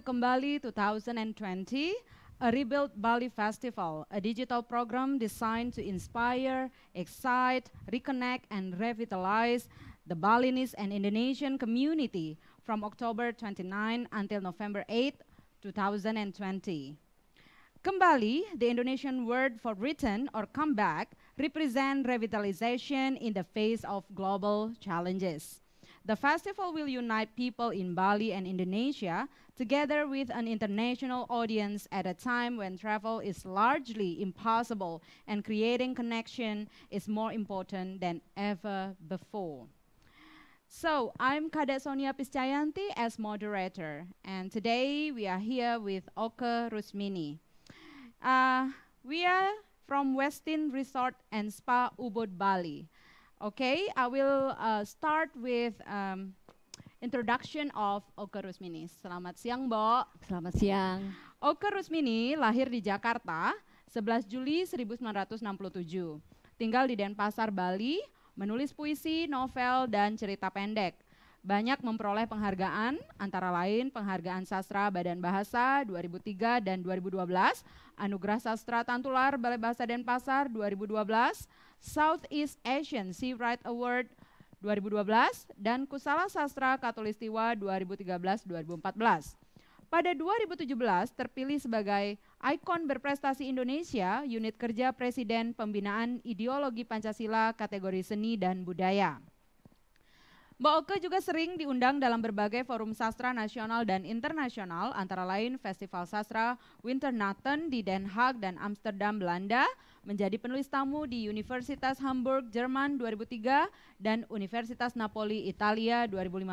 Kembali 2020, a rebuilt Bali Festival, a digital program designed to inspire, excite, reconnect, and revitalize the Balinese and Indonesian community from October 29 until November 8, 2020. Kembali, the Indonesian word for return or come back, represent revitalization in the face of global challenges. The festival will unite people in Bali and Indonesia together with an international audience at a time when travel is largely impossible and creating connection is more important than ever before. So I'm Kade Sonia Piscayanti as moderator, and today we are here with Oka Rusmini. Uh, we are from Westin Resort and Spa Ubud, Bali. Okay, I will uh, start with um, introduction of Oke Rusmini. Selamat siang, Bo. Selamat siang. Oke Rusmini lahir di Jakarta 11 Juli 1967. Tinggal di Denpasar, Bali, menulis puisi, novel, dan cerita pendek. Banyak memperoleh penghargaan, antara lain penghargaan sastra Badan Bahasa 2003 dan 2012, Anugerah Sastra Tantular Balai Bahasa Denpasar 2012, Southeast Asian Sea Right Award 2012 dan Kusala Sastra Katulistiwa 2013-2014. Pada 2017 terpilih sebagai ikon berprestasi Indonesia unit kerja Presiden Pembinaan Ideologi Pancasila kategori seni dan budaya. Mbak Oke juga sering diundang dalam berbagai forum sastra nasional dan internasional, antara lain Festival Sastra Winternachten di Den Haag dan Amsterdam, Belanda, menjadi penulis tamu di Universitas Hamburg, Jerman 2003 dan Universitas Napoli, Italia 2015.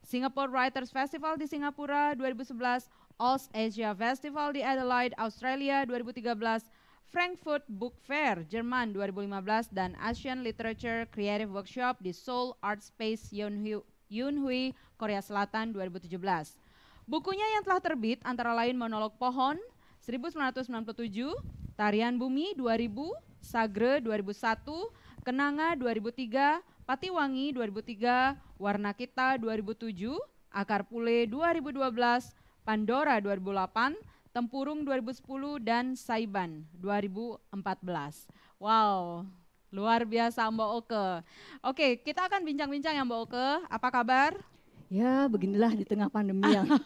Singapore Writers Festival di Singapura 2011, All Asia Festival di Adelaide, Australia 2013, Frankfurt Book Fair Jerman 2015 dan Asian Literature Creative Workshop di Seoul Art Space Yeonhui, Yunhui, Korea Selatan 2017. Bukunya yang telah terbit antara lain Monolog Pohon 1997, Tarian Bumi 2000, Sagre 2001, Kenanga 2003, Patiwangi 2003, Warna Kita 2007, Akar Pule 2012, Pandora 2008, Tempurung 2010 dan Saiban 2014. Wow, luar biasa Mbak Oke. Oke, kita akan bincang-bincang ya Mbak Oke. Apa kabar? Ya, beginilah di tengah pandemi yang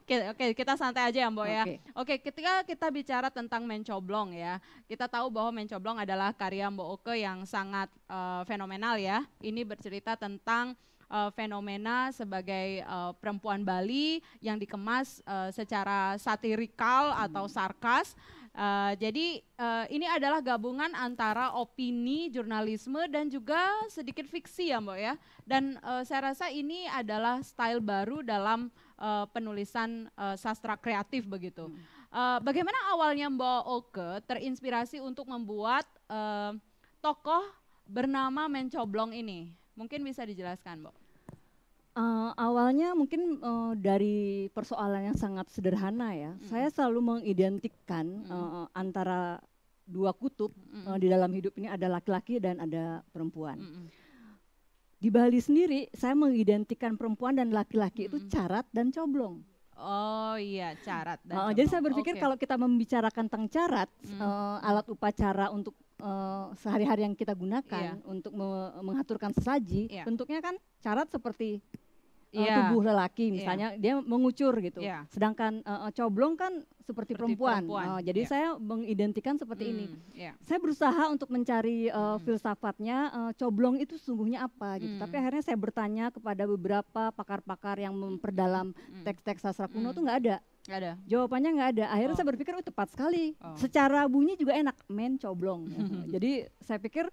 Oke, oke, kita santai aja ya, Mbok okay. ya. Oke, ketika kita bicara tentang mencoblong ya, kita tahu bahwa mencoblong adalah karya Mbok Oke yang sangat uh, fenomenal ya. Ini bercerita tentang uh, fenomena sebagai uh, perempuan Bali yang dikemas uh, secara satirikal hmm. atau sarkas. Uh, jadi uh, ini adalah gabungan antara opini jurnalisme dan juga sedikit fiksi ya Mbak ya. Dan uh, saya rasa ini adalah style baru dalam uh, penulisan uh, sastra kreatif begitu. Hmm. Uh, bagaimana awalnya Mbak Oke terinspirasi untuk membuat uh, tokoh bernama Mencoblong ini? Mungkin bisa dijelaskan, Bu. Uh, eh, awalnya mungkin uh, dari persoalan yang sangat sederhana ya. Mm. Saya selalu mengidentikan mm. uh, antara dua kutub mm. uh, di dalam hidup ini ada laki-laki dan ada perempuan. Mm. Di Bali sendiri saya mengidentikan perempuan dan laki-laki mm. itu carat dan coblong. Oh iya, carat. Dan uh, jadi saya berpikir okay. kalau kita membicarakan tentang carat, mm. uh, alat upacara untuk uh, sehari-hari yang kita gunakan yeah. untuk me mengaturkan sesaji, yeah. bentuknya kan carat seperti uh, eh, yeah. tubuh lelaki iya. misalnya yeah. dia mengucur gitu. Yeah. Sedangkan uh, coblong kan seperti, seperti perempuan. perempuan. Uh, jadi yeah. saya mengidentikan seperti mm, ini. Hmm, yeah. Saya berusaha untuk mencari uh, mm. filsafatnya uh, coblong itu sungguhnya apa gitu. Mm. Tapi hmm. akhirnya saya bertanya kepada beberapa pakar-pakar yang hmm. memperdalam teks-teks sastra kuno mm. tuh nggak ada. Gak ada. Jawabannya nggak ada. Akhirnya oh. saya berpikir itu oh, tepat sekali. Oh. Secara bunyi juga enak, men coblong. Jadi saya pikir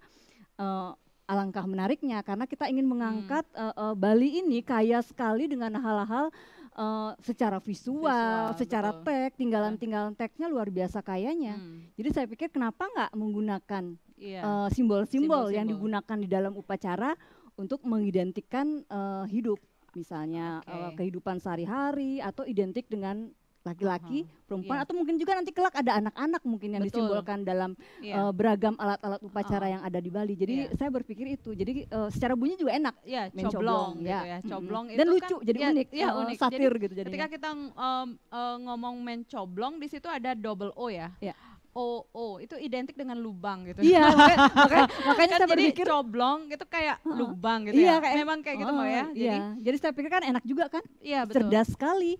uh, alangkah menariknya karena kita ingin hmm. mengangkat hmm. uh, uh, Bali ini kaya sekali dengan hal-hal uh, secara visual, visual secara betul. tag, tinggalan-tinggalan iya. tagnya luar biasa kayanya. Hmm. Jadi saya pikir kenapa nggak menggunakan iya. simbol-simbol yeah. uh, yang digunakan di dalam upacara untuk mengidentikan uh, hidup misalnya okay. uh, kehidupan sehari-hari atau identik dengan laki-laki, uh-huh. perempuan yeah. atau mungkin juga nanti kelak ada anak-anak mungkin yang Betul. disimbolkan dalam yeah. Iya. uh, beragam alat-alat upacara uh-huh. yang ada di Bali. Jadi yeah. saya berpikir itu. Jadi uh, secara bunyi juga enak. Yeah, coblong, ya, coblong ya, gitu ya. ya. Coblong dan kan lucu, kan, jadi ya, unik, ya, uh, satir jadi, gitu Jadi Ketika kita um, uh, ngomong mencoblong di situ ada double O ya. Yeah. O O itu identik dengan lubang gitu. Iya, makanya, makanya, kan saya berpikir coblong itu kayak uh, lubang gitu iya, ya. Kayak, Memang kayak oh, gitu mau ya. Jadi, iya. Jadi, jadi saya pikir kan enak juga kan? Iya, betul. Cerdas sekali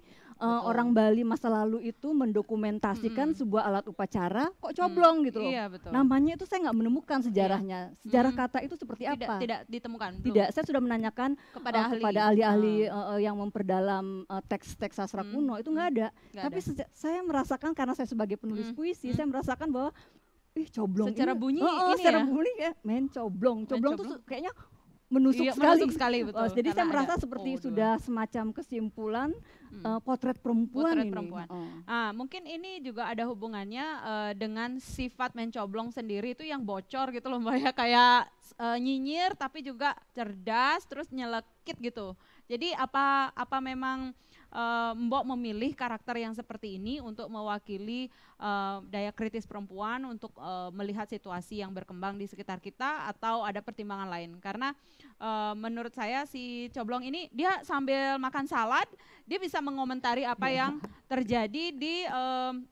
uh, orang Bali masa lalu itu mendokumentasikan hmm sebuah alat upacara kok coblong hmm gitu loh. Iya, betul. Namanya itu saya nggak menemukan iya. sejarahnya. Sejarah hmm kata itu seperti tidak, apa? Tidak ditemukan. Tidak. Saya sudah menanyakan eh, kepada uh, ahli. kepada ahli-ahli uh. Uh, yang memperdalam uh, teks-teks sastra mm-hmm. kuno itu nggak mm. ada. Gak Tapi ada. saya merasakan karena saya sebagai penulis hmm puisi, mm. saya merasakan bahwa ih coblong secara ini. Ya. bunyi oh, oh, ini secara ya? bunyi ya men coblong coblong, itu kayaknya menusuk iya, sekali. Menusuk sekali oh, betul. Oh, jadi saya merasa seperti oh, sudah semacam kesimpulan hmm. uh, potret perempuan potret ini. perempuan. Oh. Ah, mungkin ini juga ada hubungannya uh, dengan sifat mencoblong sendiri itu yang bocor gitu loh Mbak ya kayak uh, nyinyir tapi juga cerdas terus nyelekit gitu. Jadi apa apa memang uh, Mbok memilih karakter yang seperti ini untuk mewakili uh, daya kritis perempuan untuk uh, melihat situasi yang berkembang di sekitar kita atau ada pertimbangan lain? Karena uh, menurut saya si Coblong ini dia sambil makan salad dia bisa mengomentari apa iya. yang terjadi di um,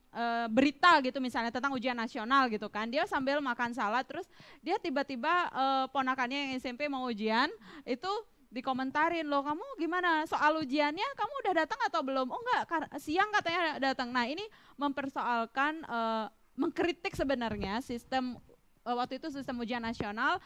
berita gitu misalnya tentang ujian nasional gitu kan dia sambil makan salad terus dia tiba-tiba uh, ponakannya yang SMP mau ujian itu dikomentarin loh kamu gimana soal ujiannya kamu udah datang atau belum oh enggak siang katanya datang nah ini mempersoalkan uh, mengkritik sebenarnya sistem uh, waktu itu sistem ujian nasional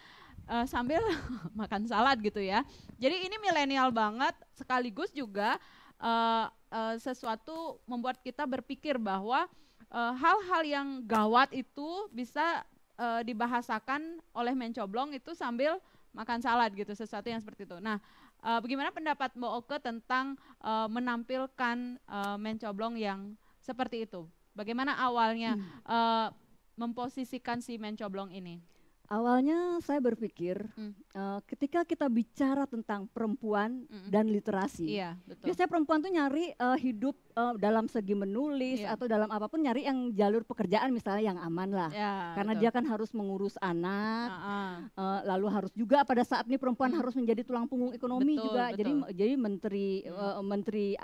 uh, sambil makan salad gitu ya jadi ini milenial banget sekaligus juga uh, uh, sesuatu membuat kita berpikir bahwa hal-hal uh, hal yang gawat itu bisa uh, dibahasakan oleh mencoblong itu sambil makan salad gitu sesuatu yang seperti itu. Nah, uh, bagaimana pendapat Mbak Oke tentang uh, menampilkan uh, eh, mencoblong yang seperti itu? Bagaimana awalnya hmm. uh, memposisikan si mencoblong ini? Awalnya saya berpikir mm. uh, ketika kita bicara tentang perempuan mm. dan literasi, iya, betul. biasanya perempuan tuh nyari uh, hidup uh, dalam segi menulis yeah. atau dalam apapun nyari yang jalur pekerjaan misalnya yang aman lah, yeah, karena betul. dia kan harus mengurus anak, uh -uh. Uh, lalu harus juga pada saat ini perempuan mm. harus menjadi tulang punggung ekonomi betul, juga, betul. jadi jadi menteri mm. uh, menteri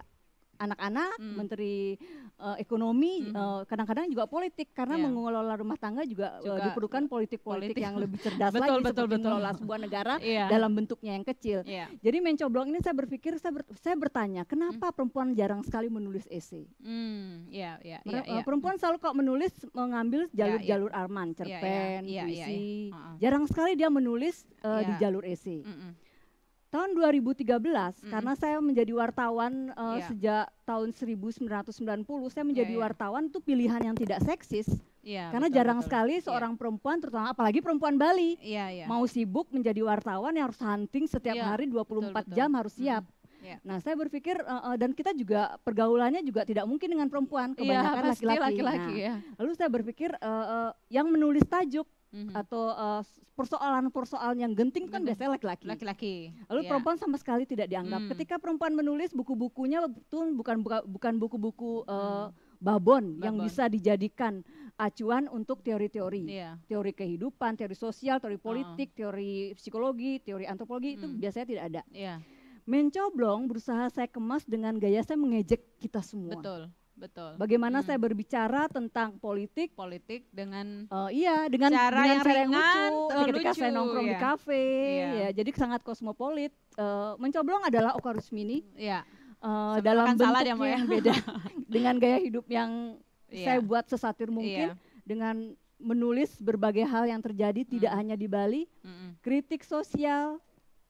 anak-anak, hmm. menteri uh, ekonomi, hmm. Eh, kadang-kadang hmm. uh, juga politik karena yeah. mengelola rumah tangga juga, eh, juga uh, diperlukan politik-politik yang lebih cerdas betul, lagi betul, seperti betul. mengelola sebuah negara yeah. dalam bentuknya yang kecil. Yeah. Jadi mencoblok ini saya berpikir saya ber, saya bertanya kenapa hmm. perempuan jarang sekali menulis esai. Hmm, yeah, yeah, yeah, yeah. Perempuan selalu kok menulis mengambil iya, jalur-jalur yeah, yeah. arman, iya, iya, cerpen, yeah, yeah. puisi. yeah, yeah. Uh Jarang sekali dia menulis uh, yeah. di jalur esai. Mm -mm tahun 2013 mm -hmm. karena saya menjadi wartawan uh, eh, yeah. sejak tahun 1990 saya menjadi yeah, yeah. wartawan itu pilihan yang tidak seksis yeah, karena betul, jarang betul. sekali iya. seorang yeah. perempuan terutama apalagi perempuan Bali yeah, yeah. mau sibuk menjadi wartawan yang harus hunting setiap yeah. hari 24 betul, betul. jam harus hmm, siap mm Nah, saya berpikir uh, uh, dan kita juga pergaulannya juga tidak mungkin dengan perempuan, iya, kebanyakan laki-laki. Ya, nah, ya. Lalu saya berpikir uh, uh, yang menulis tajuk hmm atau eh, persoalan-persoalan yang genting kan mhm. biasanya laki-laki. Laki-laki. Lalu yeah. perempuan sama sekali tidak dianggap. Mm. Ketika perempuan menulis buku-bukunya itu bukan buka, bukan buku-buku uh, eh, babon, hmm. babon yang bisa dijadikan acuan untuk teori-teori, yeah. teori kehidupan, teori sosial, teori oh. politik, uh. teori psikologi, teori antropologi mm. itu hmm. biasanya tidak ada. Yeah. Mencoblong berusaha saya kemas dengan gaya saya mengejek kita semua. Betul. Betul. Bagaimana hmm. saya berbicara tentang politik? Politik dengan uh, iya dengan cara dengan yang cara yang lucu. Uh, Ketika lucu, saya nongkrong yeah. di iya. kafe, yeah. ya jadi sangat kosmopolit. Uh, mencoblong adalah Oka Rusmini. Yeah. Iya. Uh, dalam bentuk yang ya. ya? beda dengan gaya hidup yang yeah. saya buat sesatir mungkin yeah. dengan menulis berbagai hal yang terjadi mm. tidak hanya di Bali, mm kritik sosial,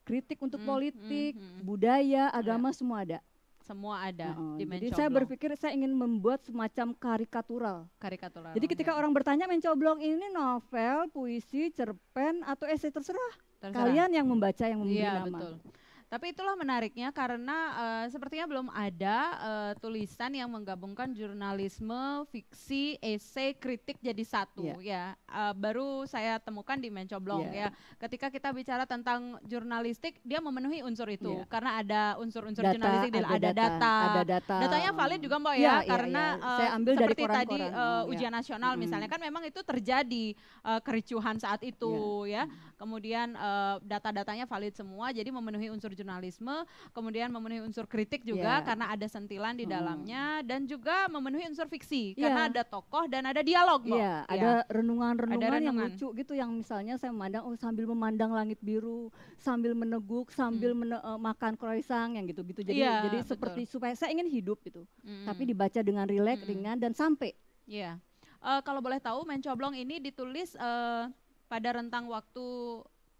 kritik untuk mm, politik, mm, budaya, agama yeah. semua ada. Semua ada uh, di Jadi saya berpikir saya ingin membuat semacam karikatural. Karikatural. Jadi ketika okay. orang bertanya Mencoblo ini novel, puisi, cerpen atau esai terserah. terserah. Kalian yang hmm. membaca yang memberi iya, nama. Betul. Tapi itulah menariknya karena uh, sepertinya belum ada uh, tulisan yang menggabungkan jurnalisme, fiksi, esai, kritik jadi satu yeah. ya. Uh, baru saya temukan di Mencoblong yeah. ya. Ketika kita bicara tentang jurnalistik, dia memenuhi unsur itu yeah. karena ada unsur-unsur jurnalistik ada, ada data, data. data. Datanya valid juga Mbak yeah, ya iya, iya, iya. karena yeah, Saya ambil seperti dari tadi uh, ujian nasional mm. misalnya kan memang itu terjadi uh, kericuhan saat itu ya. Kemudian uh, data-datanya valid semua jadi memenuhi unsur Jurnalisme kemudian memenuhi unsur kritik juga yeah. karena ada sentilan di hmm. dalamnya hmm. dan juga memenuhi unsur fiksi yeah. karena ada tokoh dan ada dialog Iya, Yeah, ada renungan-renungan yang lucu gitu yang misalnya saya memandang oh sambil memandang langit biru, sambil meneguk, sambil hmm. mene uh, makan croissant yang gitu-gitu. Jadi yeah, jadi betul. seperti supaya saya ingin hidup gitu. Hmm. Tapi dibaca dengan rileks, hmm. ringan dan sampai. Iya. Yeah. Uh, kalau boleh tahu mencoblong ini ditulis uh, pada rentang waktu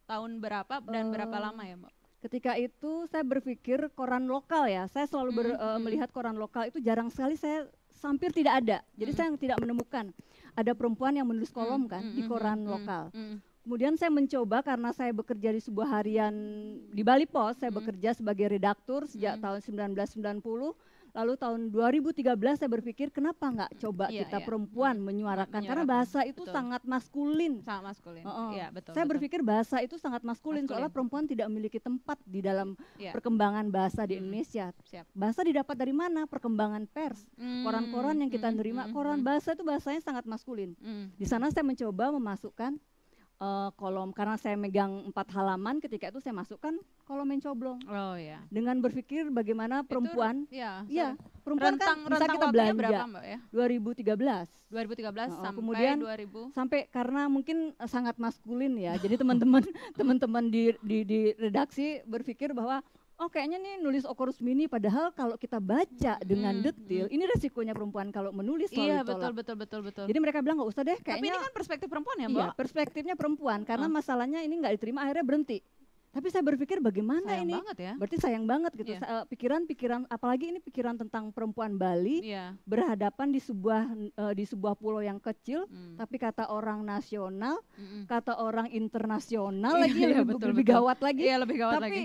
tahun berapa dan uh, berapa lama ya, Mbak? Ketika itu saya berpikir koran lokal ya. Saya selalu ber, mm-hmm. uh, melihat koran lokal itu jarang sekali saya hampir tidak ada. Jadi mm-hmm. saya tidak menemukan ada perempuan yang menulis hmm, kolom kan mm-hmm. di hmm, koran mm-hmm. lokal. Mm-hmm. Kemudian saya mencoba karena saya bekerja di sebuah harian di Bali Pos, saya mm-hmm. bekerja sebagai redaktur sejak mm-hmm. tahun 1990 Lalu tahun 2013 saya berpikir kenapa nggak coba yeah, kita yeah. perempuan hmm. menyuarakan? menyuarakan karena bahasa itu betul. sangat maskulin. Sangat maskulin. Uh -uh. Yeah, betul. Saya betul. berpikir bahasa itu sangat maskulin, maskulin soalnya perempuan tidak memiliki tempat di dalam yeah. perkembangan bahasa di hmm. Indonesia. Siap. Bahasa didapat dari mana? Perkembangan pers, hmm. koran-koran mm. yang kita mm. nerima, koran bahasa itu bahasanya sangat maskulin. Mm. Di sana saya mencoba memasukkan uh, kolom karena saya megang empat halaman ketika itu saya masukkan kolom mencoblong. Oh ya. Dengan berpikir bagaimana perempuan itu, ya, ya perempuan kan rentang, kan bisa rentang kita belanja berapa, Mbak, ya? 2013. 2013 sampai kemudian 2000 sampai karena mungkin eh, sangat maskulin ya. jadi teman-teman teman-teman di, di di redaksi berpikir bahwa oh kayaknya nih nulis Mini. padahal kalau kita baca hmm. dengan detail hmm. ini resikonya perempuan kalau menulis iya, soal Iya betul betul betul betul. Jadi mereka bilang nggak usah deh kayaknya. Tapi ini kan perspektif perempuan ya, iya, Mbak? Iya, perspektifnya perempuan karena oh. masalahnya ini nggak diterima akhirnya berhenti. Tapi saya berpikir bagaimana sayang ini? Banget ya. Berarti sayang banget gitu. Iya. Pikiran-pikiran yeah. apalagi ini pikiran tentang perempuan Bali yeah. berhadapan di sebuah uh, di sebuah pulau yang kecil, mm. tapi kata orang nasional, mm -mm. kata orang internasional -mm. lagi yeah, lebih, betul, lebih betul. gawat lagi. Iya, lebih gawat tapi, lagi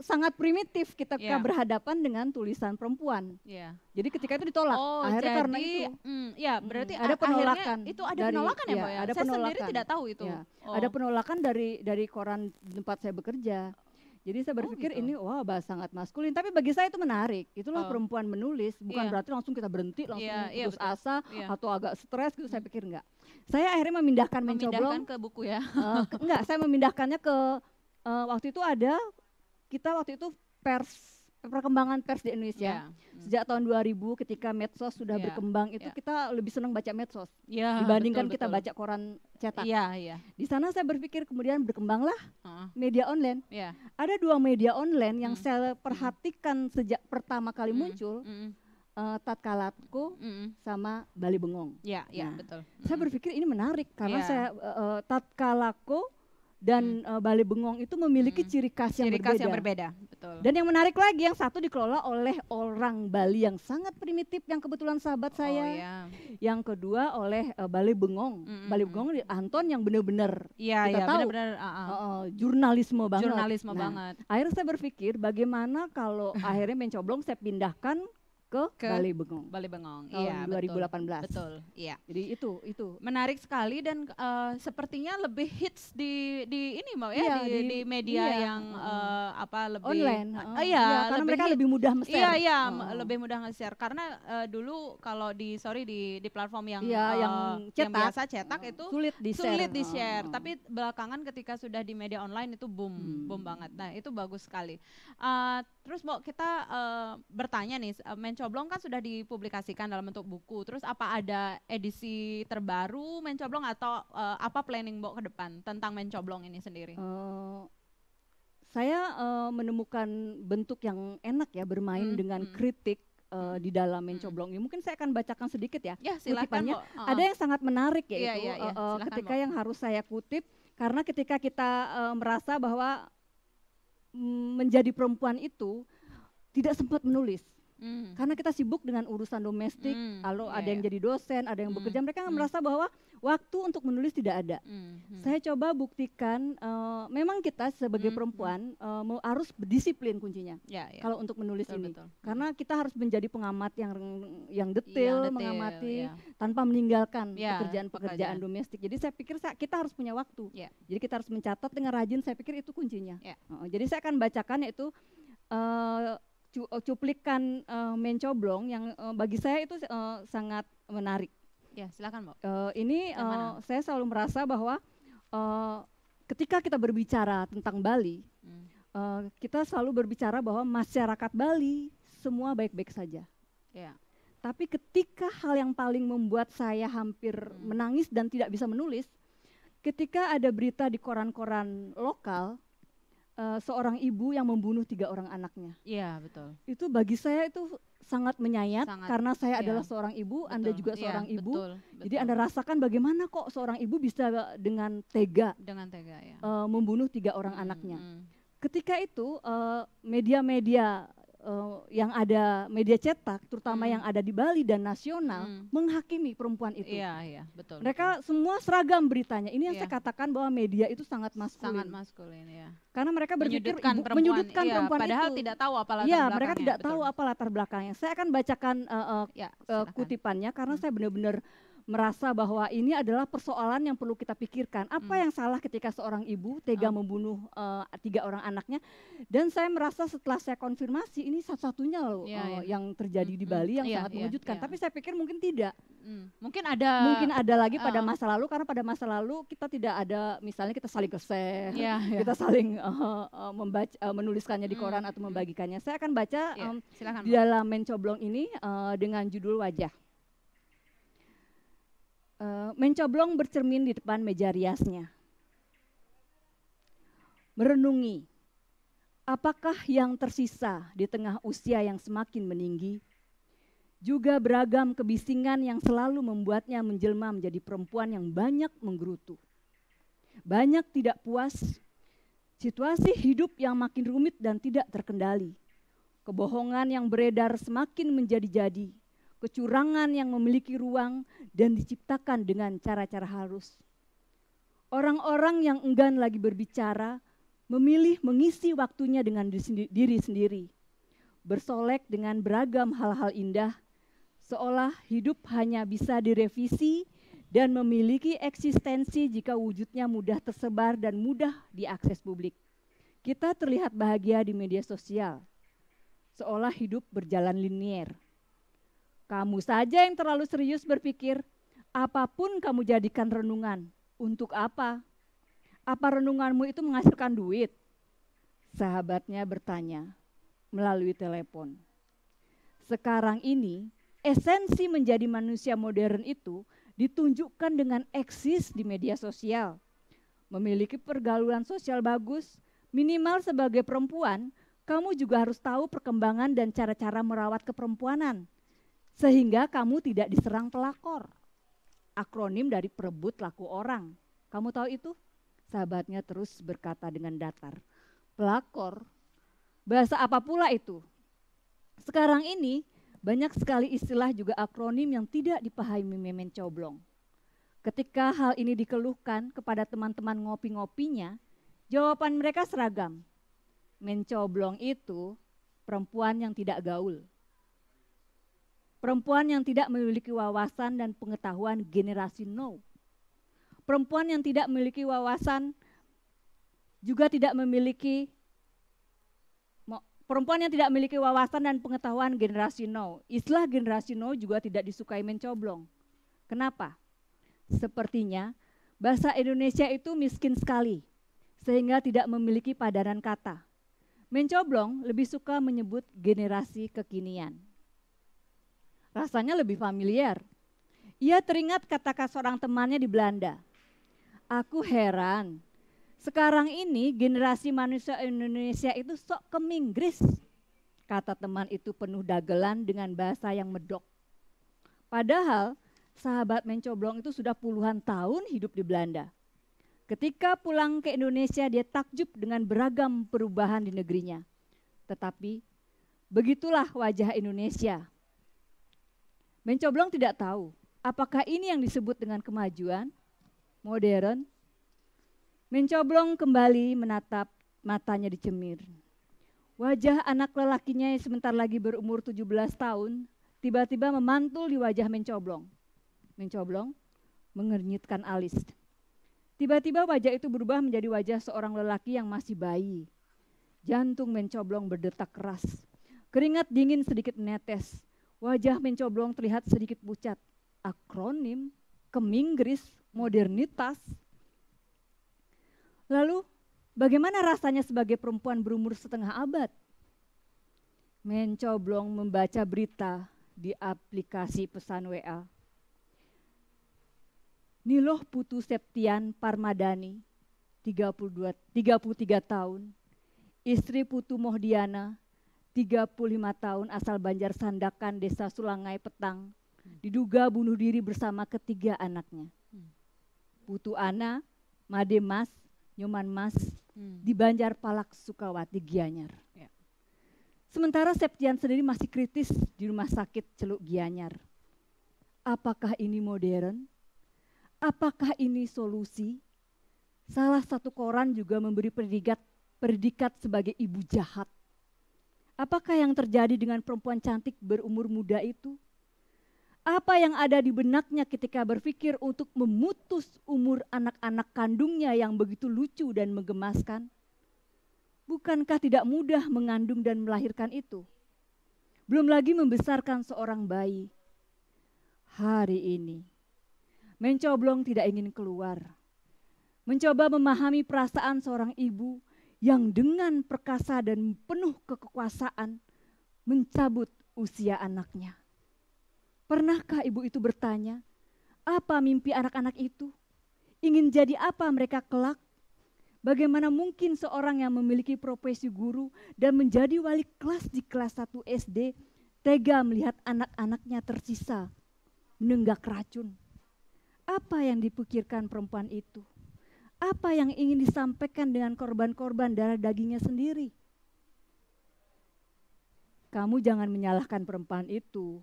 sangat primitif kita yeah. berhadapan dengan tulisan perempuan. Yeah. Jadi ketika itu ditolak. Oh, akhirnya jadi, karena itu. Mm, ya, berarti mm, ada penolakan. Itu ada dari, penolakan ya, ya, Pak ya? Ada saya penolakan. sendiri tidak tahu itu. Ya. Oh. Ada penolakan dari dari koran tempat saya bekerja. Jadi saya oh, berpikir oh, gitu. ini wah bahasa sangat maskulin, tapi bagi saya itu menarik. Itulah oh. perempuan menulis, bukan yeah. berarti langsung kita berhenti, langsung yeah, iya, putus betul. asa yeah. atau agak stres gitu. Saya pikir enggak. Saya akhirnya memindahkan, memindahkan mencoblong ke buku ya. uh, enggak, saya memindahkannya ke uh, waktu itu ada kita waktu itu pers perkembangan pers di Indonesia yeah. sejak tahun 2000 ketika medsos sudah yeah. berkembang itu yeah. kita lebih senang baca medsos yeah, dibandingkan betul, kita baca koran cetak. Yeah, yeah. Di sana saya berpikir kemudian berkembanglah uh. media online. Yeah. Ada dua media online yang mm. saya hmm. perhatikan sejak pertama kali mm. muncul mm. Uh, eh, Tatkalatku mm. sama Bali Bengong. yeah, ya, nah, betul. Saya hmm. berpikir ini menarik karena yeah. saya uh, eh, eh, tatkalaku dan hmm. uh, eh, Balai Bengong itu memiliki hmm. ciri khas ciri yang khas berbeda. yang berbeda, betul. Dan yang menarik lagi yang satu dikelola oleh orang Bali yang sangat primitif yang kebetulan sahabat oh, saya. iya. Yang kedua oleh uh, eh, Balai Bengong. Hmm. hmm Balai hmm. Bengong Anton yang benar-benar ya, kita ya, tahu bener -bener, uh. Uh, uh jurnalisme banget. Jurnalisme nah, banget. Akhirnya saya berpikir bagaimana kalau akhirnya mencoblong saya pindahkan ke, ke Bali Bengong. Bali Bengong. Tahun iya, 2018. Betul. betul. Iya. Jadi itu itu menarik sekali dan uh, sepertinya lebih hits di di ini mau ya iya, di, di, di media iya. yang uh, apa lebih online. Uh, iya, iya, karena lebih mereka hit. lebih mudah nge-share. Iya, iya, oh. lebih mudah nge-share karena uh, dulu kalau di sorry di di platform yang iya, uh, yang cetak yang biasa cetak oh. itu sulit di-share. Sulit di-share, oh. tapi belakangan ketika sudah di media online itu boom, hmm. boom banget. Nah, itu bagus sekali. Uh, Terus mau kita uh, bertanya nih, eh, Mencoblong kan sudah dipublikasikan dalam bentuk buku. Terus apa ada edisi terbaru Mencoblong atau uh, apa planning Mbok ke depan tentang Mencoblong ini sendiri? Uh, saya uh, menemukan bentuk yang enak ya bermain hmm, dengan hmm. kritik uh, di dalam mencoblong hmm. ini. Mungkin saya akan bacakan sedikit ya. Ya, silakan. Kutipannya. Uh, ah. ada yang sangat menarik yaitu ya, ya, ya. Uh, ketika bo. yang harus saya kutip karena ketika kita uh, merasa bahwa menjadi perempuan itu tidak sempat menulis Mm. Karena kita sibuk dengan urusan domestik, mm. lalu yeah, ada yang yeah. jadi dosen, ada yang mm. bekerja, mereka mm. merasa bahwa waktu untuk menulis tidak ada. Mm. Saya coba buktikan, uh, memang kita sebagai mm. perempuan uh, harus disiplin kuncinya. Yeah, yeah. Kalau untuk menulis betul, ini, betul. Hmm. karena kita harus menjadi pengamat yang yang iya, detail, yang detail mengamati yeah. tanpa meninggalkan ya, pekerjaan-pekerjaan yeah, domestik. Jadi saya pikir saya, kita harus punya waktu. Yeah. Jadi kita harus mencatat dengan rajin. Saya pikir itu kuncinya. Yeah. Ya. Uh, jadi saya akan bacakan yaitu eh, cu eh, cuplikan uh, eh, mencoblong yang uh, bagi saya itu uh, sangat menarik. Ya, silakan, Mbak. Uh, ini uh, saya selalu merasa bahwa uh, ketika kita berbicara tentang Bali, hmm. uh, kita selalu berbicara bahwa masyarakat Bali semua baik-baik saja. Ya. Tapi ketika hal yang paling membuat saya hampir hmm. menangis dan tidak bisa menulis, ketika ada berita di koran-koran lokal uh, seorang ibu yang membunuh tiga orang anaknya. Iya betul. Itu bagi saya itu sangat menyayat sangat, karena saya iya. adalah seorang ibu, betul. Anda juga iya, seorang iya, ibu. Betul, betul. Jadi Anda rasakan bagaimana kok seorang ibu bisa eh, dengan tega, dengan tega ya. uh, membunuh tiga orang hmm, anaknya. Hmm. Ketika itu media-media uh, yang ada media cetak, terutama hmm. yang ada di Bali dan nasional, hmm. menghakimi perempuan itu. Iya, iya, betul. Mereka betul. semua seragam beritanya. Ini yang iya. saya katakan bahwa media itu sangat maskulin. Sangat maskulin, ya. Karena mereka berpikir menyudutkan ibu, perempuan, menyudutkan iya, perempuan padahal itu. tidak tahu apa latar ya, belakangnya. mereka tidak betul. tahu apa latar belakangnya. Saya akan bacakan uh, uh, ya, kutipannya karena hmm. saya benar-benar merasa bahwa ini adalah persoalan yang perlu kita pikirkan. Apa hmm. yang salah ketika seorang ibu tega oh. membunuh uh, tiga orang anaknya? Dan saya merasa setelah saya konfirmasi ini satu-satunya loh yeah, uh, yeah. yang terjadi di hmm, hmm. Bali yang yeah, sangat yeah, mengejutkan. Yeah. Tapi saya pikir mungkin tidak. Hmm. Mungkin ada mungkin ada lagi uh. pada oh. masa lalu karena pada masa lalu kita tidak ada misalnya kita saling keseh, yeah, yeah. kita saling uh, uh, membaca uh, menuliskannya di koran hmm. atau membagikannya. Saya akan baca yeah. Iya, um, Silahkan, di dalam mencoblong ini uh, dengan judul wajah. Eh, mencoblong bercermin di depan meja riasnya. Merenungi, apakah yang tersisa di tengah usia yang semakin meninggi? Juga beragam kebisingan yang selalu membuatnya menjelma menjadi perempuan yang banyak menggerutu. Banyak tidak puas, situasi hidup yang makin rumit dan tidak terkendali. Kebohongan yang beredar semakin menjadi-jadi, kecurangan yang memiliki ruang dan diciptakan dengan cara-cara halus. Orang-orang yang enggan lagi berbicara memilih mengisi waktunya dengan diri sendiri, bersolek dengan beragam hal-hal indah, seolah hidup hanya bisa direvisi dan memiliki eksistensi jika wujudnya mudah tersebar dan mudah diakses publik. Kita terlihat bahagia di media sosial, seolah hidup berjalan linier. Kamu saja yang terlalu serius berpikir, apapun kamu jadikan renungan, untuk apa? Apa renunganmu itu menghasilkan duit? Sahabatnya bertanya melalui telepon. Sekarang ini, esensi menjadi manusia modern itu ditunjukkan dengan eksis di media sosial. Memiliki pergaulan sosial bagus, minimal sebagai perempuan, kamu juga harus tahu perkembangan dan cara-cara merawat keperempuanan sehingga kamu tidak diserang pelakor. Akronim dari perebut laku orang. Kamu tahu itu? Sahabatnya terus berkata dengan datar. Pelakor, bahasa apa pula itu? Sekarang ini banyak sekali istilah juga akronim yang tidak dipahami Memen Coblong. Ketika hal ini dikeluhkan kepada teman-teman ngopi-ngopinya, jawaban mereka seragam. Mencoblong itu perempuan yang tidak gaul. Perempuan yang tidak memiliki wawasan dan pengetahuan generasi no. Perempuan yang tidak memiliki wawasan juga tidak memiliki perempuan yang tidak memiliki wawasan dan pengetahuan generasi no. Istilah generasi no juga tidak disukai mencoblong. Kenapa? Sepertinya bahasa Indonesia itu miskin sekali sehingga tidak memiliki padanan kata. Mencoblong lebih suka menyebut generasi kekinian. Rasanya lebih familiar. Ia teringat kata-kata seorang temannya di Belanda. Aku heran, sekarang ini generasi manusia Indonesia itu sok ke Inggris. Kata teman itu penuh dagelan dengan bahasa yang medok. Padahal sahabat mencoblong itu sudah puluhan tahun hidup di Belanda. Ketika pulang ke Indonesia dia takjub dengan beragam perubahan di negerinya. Tetapi begitulah wajah Indonesia Mencoblong tidak tahu apakah ini yang disebut dengan kemajuan modern. Mencoblong kembali menatap matanya di cemir. Wajah anak lelakinya yang sebentar lagi berumur 17 tahun tiba-tiba memantul di wajah mencoblong. Mencoblong mengernyitkan alis. Tiba-tiba wajah itu berubah menjadi wajah seorang lelaki yang masih bayi. Jantung mencoblong berdetak keras. Keringat dingin sedikit netes. Wajah mencoblong terlihat sedikit pucat. Akronim, keminggris, modernitas. Lalu, bagaimana rasanya sebagai perempuan berumur setengah abad? Mencoblong membaca berita di aplikasi pesan WA. Niloh Putu Septian Parmadani, 32, 33 tahun, istri Putu Mohdiana, 35 tahun asal Banjar Sandakan, Desa Sulangai Petang, diduga bunuh diri bersama ketiga anaknya. Putu Ana, Made Mas, Nyoman Mas, hmm. di Banjar Palak, Sukawati, Gianyar. Ya. Sementara Septian sendiri masih kritis di rumah sakit Celuk Gianyar. Apakah ini modern? Apakah ini solusi? Salah satu koran juga memberi predikat, predikat sebagai ibu jahat Apakah yang terjadi dengan perempuan cantik berumur muda itu? Apa yang ada di benaknya ketika berpikir untuk memutus umur anak-anak kandungnya yang begitu lucu dan menggemaskan? Bukankah tidak mudah mengandung dan melahirkan itu? Belum lagi membesarkan seorang bayi. Hari ini, mencoblong tidak ingin keluar. Mencoba memahami perasaan seorang ibu yang dengan perkasa dan penuh kekuasaan mencabut usia anaknya. Pernahkah ibu itu bertanya, apa mimpi anak-anak itu? Ingin jadi apa mereka kelak? Bagaimana mungkin seorang yang memiliki profesi guru dan menjadi wali kelas di kelas 1 SD tega melihat anak-anaknya tersisa menenggak racun? Apa yang dipikirkan perempuan itu? Apa yang ingin disampaikan dengan korban-korban darah dagingnya sendiri? Kamu jangan menyalahkan perempuan itu.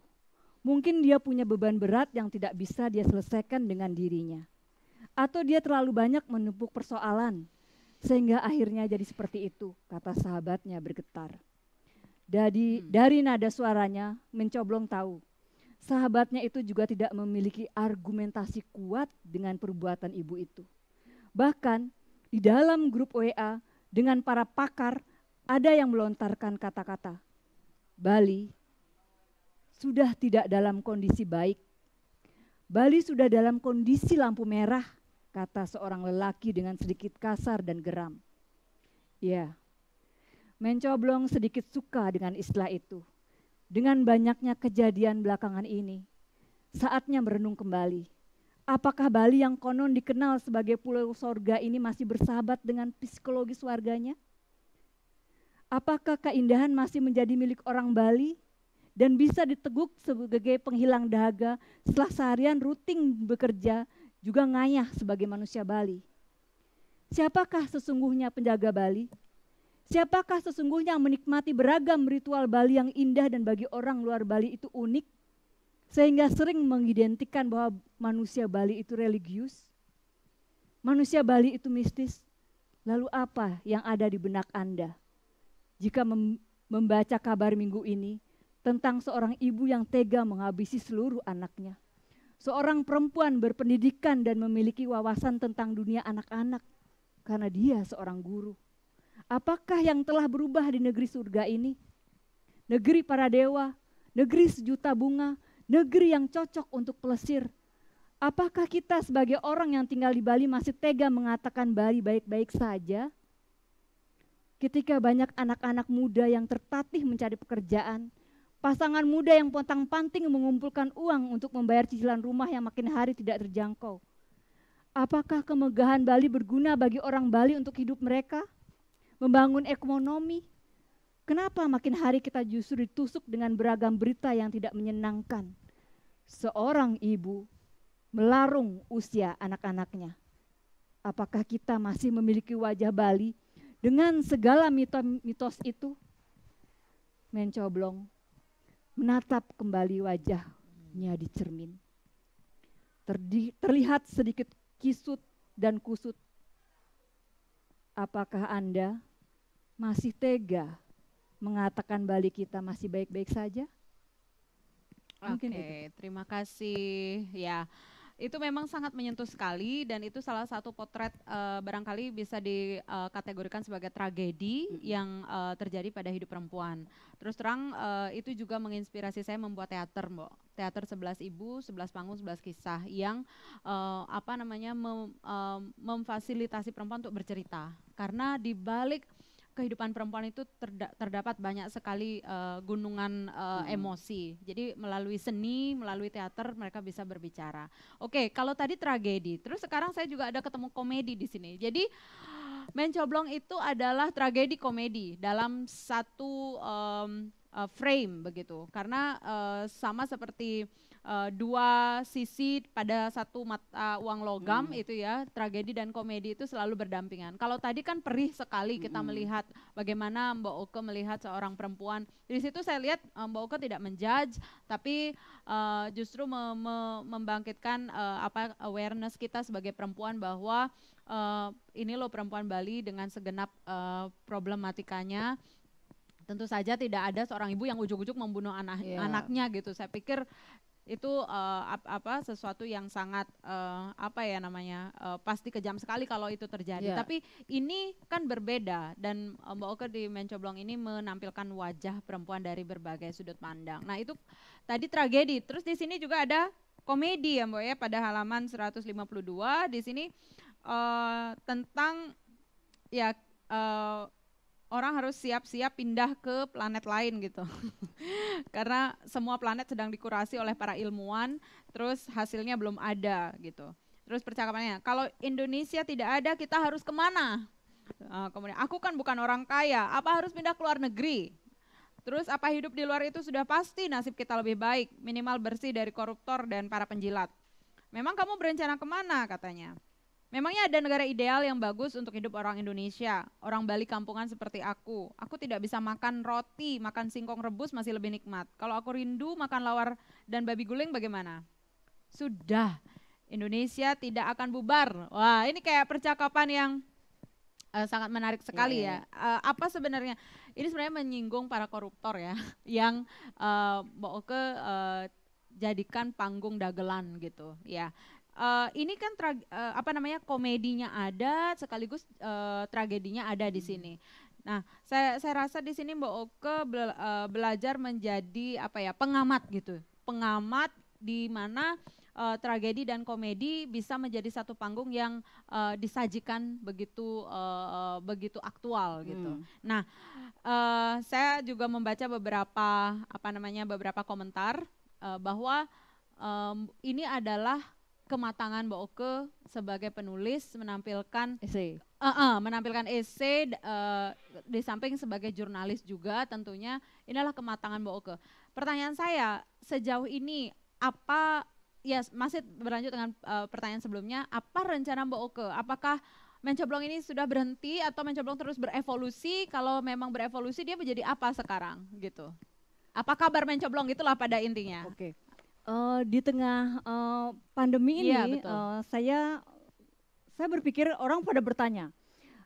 Mungkin dia punya beban berat yang tidak bisa dia selesaikan dengan dirinya. Atau dia terlalu banyak menumpuk persoalan sehingga akhirnya jadi seperti itu, kata sahabatnya bergetar. Dari, hmm. dari nada suaranya mencoblong tahu, sahabatnya itu juga tidak memiliki argumentasi kuat dengan perbuatan ibu itu. Bahkan di dalam grup WA dengan para pakar ada yang melontarkan kata-kata. Bali sudah tidak dalam kondisi baik. Bali sudah dalam kondisi lampu merah, kata seorang lelaki dengan sedikit kasar dan geram. Ya, mencoblong sedikit suka dengan istilah itu. Dengan banyaknya kejadian belakangan ini, saatnya merenung kembali Apakah Bali yang konon dikenal sebagai pulau sorga ini masih bersahabat dengan psikologis warganya? Apakah keindahan masih menjadi milik orang Bali dan bisa diteguk sebagai penghilang dahaga setelah seharian rutin bekerja juga ngayah sebagai manusia Bali? Siapakah sesungguhnya penjaga Bali? Siapakah sesungguhnya yang menikmati beragam ritual Bali yang indah dan bagi orang luar Bali itu unik sehingga sering mengidentikan bahwa manusia Bali itu religius, manusia Bali itu mistis. Lalu apa yang ada di benak Anda jika membaca kabar minggu ini tentang seorang ibu yang tega menghabisi seluruh anaknya? Seorang perempuan berpendidikan dan memiliki wawasan tentang dunia anak-anak karena dia seorang guru. Apakah yang telah berubah di negeri surga ini? Negeri para dewa, negeri sejuta bunga, negeri yang cocok untuk pelesir. Apakah kita sebagai orang yang tinggal di Bali masih tega mengatakan Bali baik-baik saja? Ketika banyak anak-anak muda yang tertatih mencari pekerjaan, pasangan muda yang pontang-panting mengumpulkan uang untuk membayar cicilan rumah yang makin hari tidak terjangkau. Apakah kemegahan Bali berguna bagi orang Bali untuk hidup mereka? Membangun ekonomi, Kenapa makin hari kita justru ditusuk dengan beragam berita yang tidak menyenangkan? Seorang ibu melarung usia anak-anaknya. Apakah kita masih memiliki wajah Bali dengan segala mitos itu? Mencoblong, menatap kembali wajahnya di cermin. Terdi, terlihat sedikit kisut dan kusut. Apakah Anda masih tega mengatakan balik kita masih baik-baik saja? Oke, okay, terima kasih. Ya, itu memang sangat menyentuh sekali dan itu salah satu potret uh, barangkali bisa dikategorikan sebagai tragedi yang uh, terjadi pada hidup perempuan. Terus terang uh, itu juga menginspirasi saya membuat teater, Mbok. Teater sebelas ibu, sebelas panggung, sebelas kisah yang uh, apa namanya mem, uh, memfasilitasi perempuan untuk bercerita. Karena di balik kehidupan perempuan itu terda terdapat banyak sekali uh, gunungan uh, hmm. emosi. Jadi melalui seni, melalui teater mereka bisa berbicara. Oke, okay, kalau tadi tragedi, terus sekarang saya juga ada ketemu komedi di sini. Jadi mencoblong itu adalah tragedi komedi dalam satu um, uh, frame begitu. Karena uh, sama seperti uh, dua sisi pada satu mata eh, uang logam hmm. itu ya tragedi dan komedi itu selalu berdampingan. Kalau tadi kan perih sekali kita hmm. melihat bagaimana Mbak Oke melihat seorang perempuan. Di situ saya lihat eh, Mbak Oke tidak menjudge tapi uh, justru me me membangkitkan uh, apa awareness kita sebagai perempuan bahwa uh, ini loh perempuan Bali dengan segenap uh, problematikanya tentu saja tidak ada seorang ibu yang ujuk-ujuk membunuh anak yeah. Iya. anaknya gitu. Saya pikir itu uh, ap, apa sesuatu yang sangat uh, apa ya namanya uh, pasti kejam sekali kalau itu terjadi. Yeah. Tapi ini kan berbeda dan uh, Mbak Oke di Mencoblong ini menampilkan wajah perempuan dari berbagai sudut pandang. Nah itu tadi tragedi. Terus di sini juga ada komedi ya Mbak ya pada halaman 152 di sini uh, tentang ya uh, orang harus siap-siap pindah ke planet lain gitu. Karena semua planet sedang dikurasi oleh para ilmuwan, terus hasilnya belum ada gitu. Terus percakapannya, kalau Indonesia tidak ada, kita harus kemana? Nah, kemudian, aku kan bukan orang kaya, apa harus pindah ke luar negeri? Terus apa hidup di luar itu sudah pasti nasib kita lebih baik, minimal bersih dari koruptor dan para penjilat. Memang kamu berencana kemana katanya? Memangnya ada negara ideal yang bagus untuk hidup orang Indonesia, orang Bali kampungan seperti aku. Aku tidak bisa makan roti, makan singkong rebus masih lebih nikmat. Kalau aku rindu makan lawar dan babi guling bagaimana? Sudah, Indonesia tidak akan bubar. Wah, ini kayak percakapan yang uh, sangat menarik sekali yeah. Iya. ya. Uh, apa sebenarnya? Ini sebenarnya menyinggung para koruptor ya, yang uh, mau ke uh, jadikan panggung dagelan gitu ya uh, ini kan tra uh, eh, apa namanya komedinya ada sekaligus uh, tragedinya ada di hmm. sini. Nah, saya saya rasa di sini Mbak Oke belajar menjadi apa ya pengamat gitu, pengamat di mana uh, tragedi dan komedi bisa menjadi satu panggung yang uh, disajikan begitu uh, begitu aktual gitu. Hmm. Nah, uh, saya juga membaca beberapa apa namanya beberapa komentar uh, bahwa um, ini adalah kematangan Mbak Oke sebagai penulis menampilkan esai. Uh, uh, menampilkan esai uh, eh, di samping sebagai jurnalis juga tentunya inilah kematangan Mbak Oke. Pertanyaan saya sejauh ini apa ya masih berlanjut dengan uh, pertanyaan sebelumnya apa rencana Mbak Oke? Apakah mencoblong ini sudah berhenti atau mencoblong terus berevolusi? Kalau memang berevolusi dia menjadi apa sekarang gitu? Apa kabar mencoblong itulah pada intinya. Oke. Okay uh, di tengah uh, pandemi ini, yeah, iya, eh, Uh, saya saya berpikir orang pada bertanya.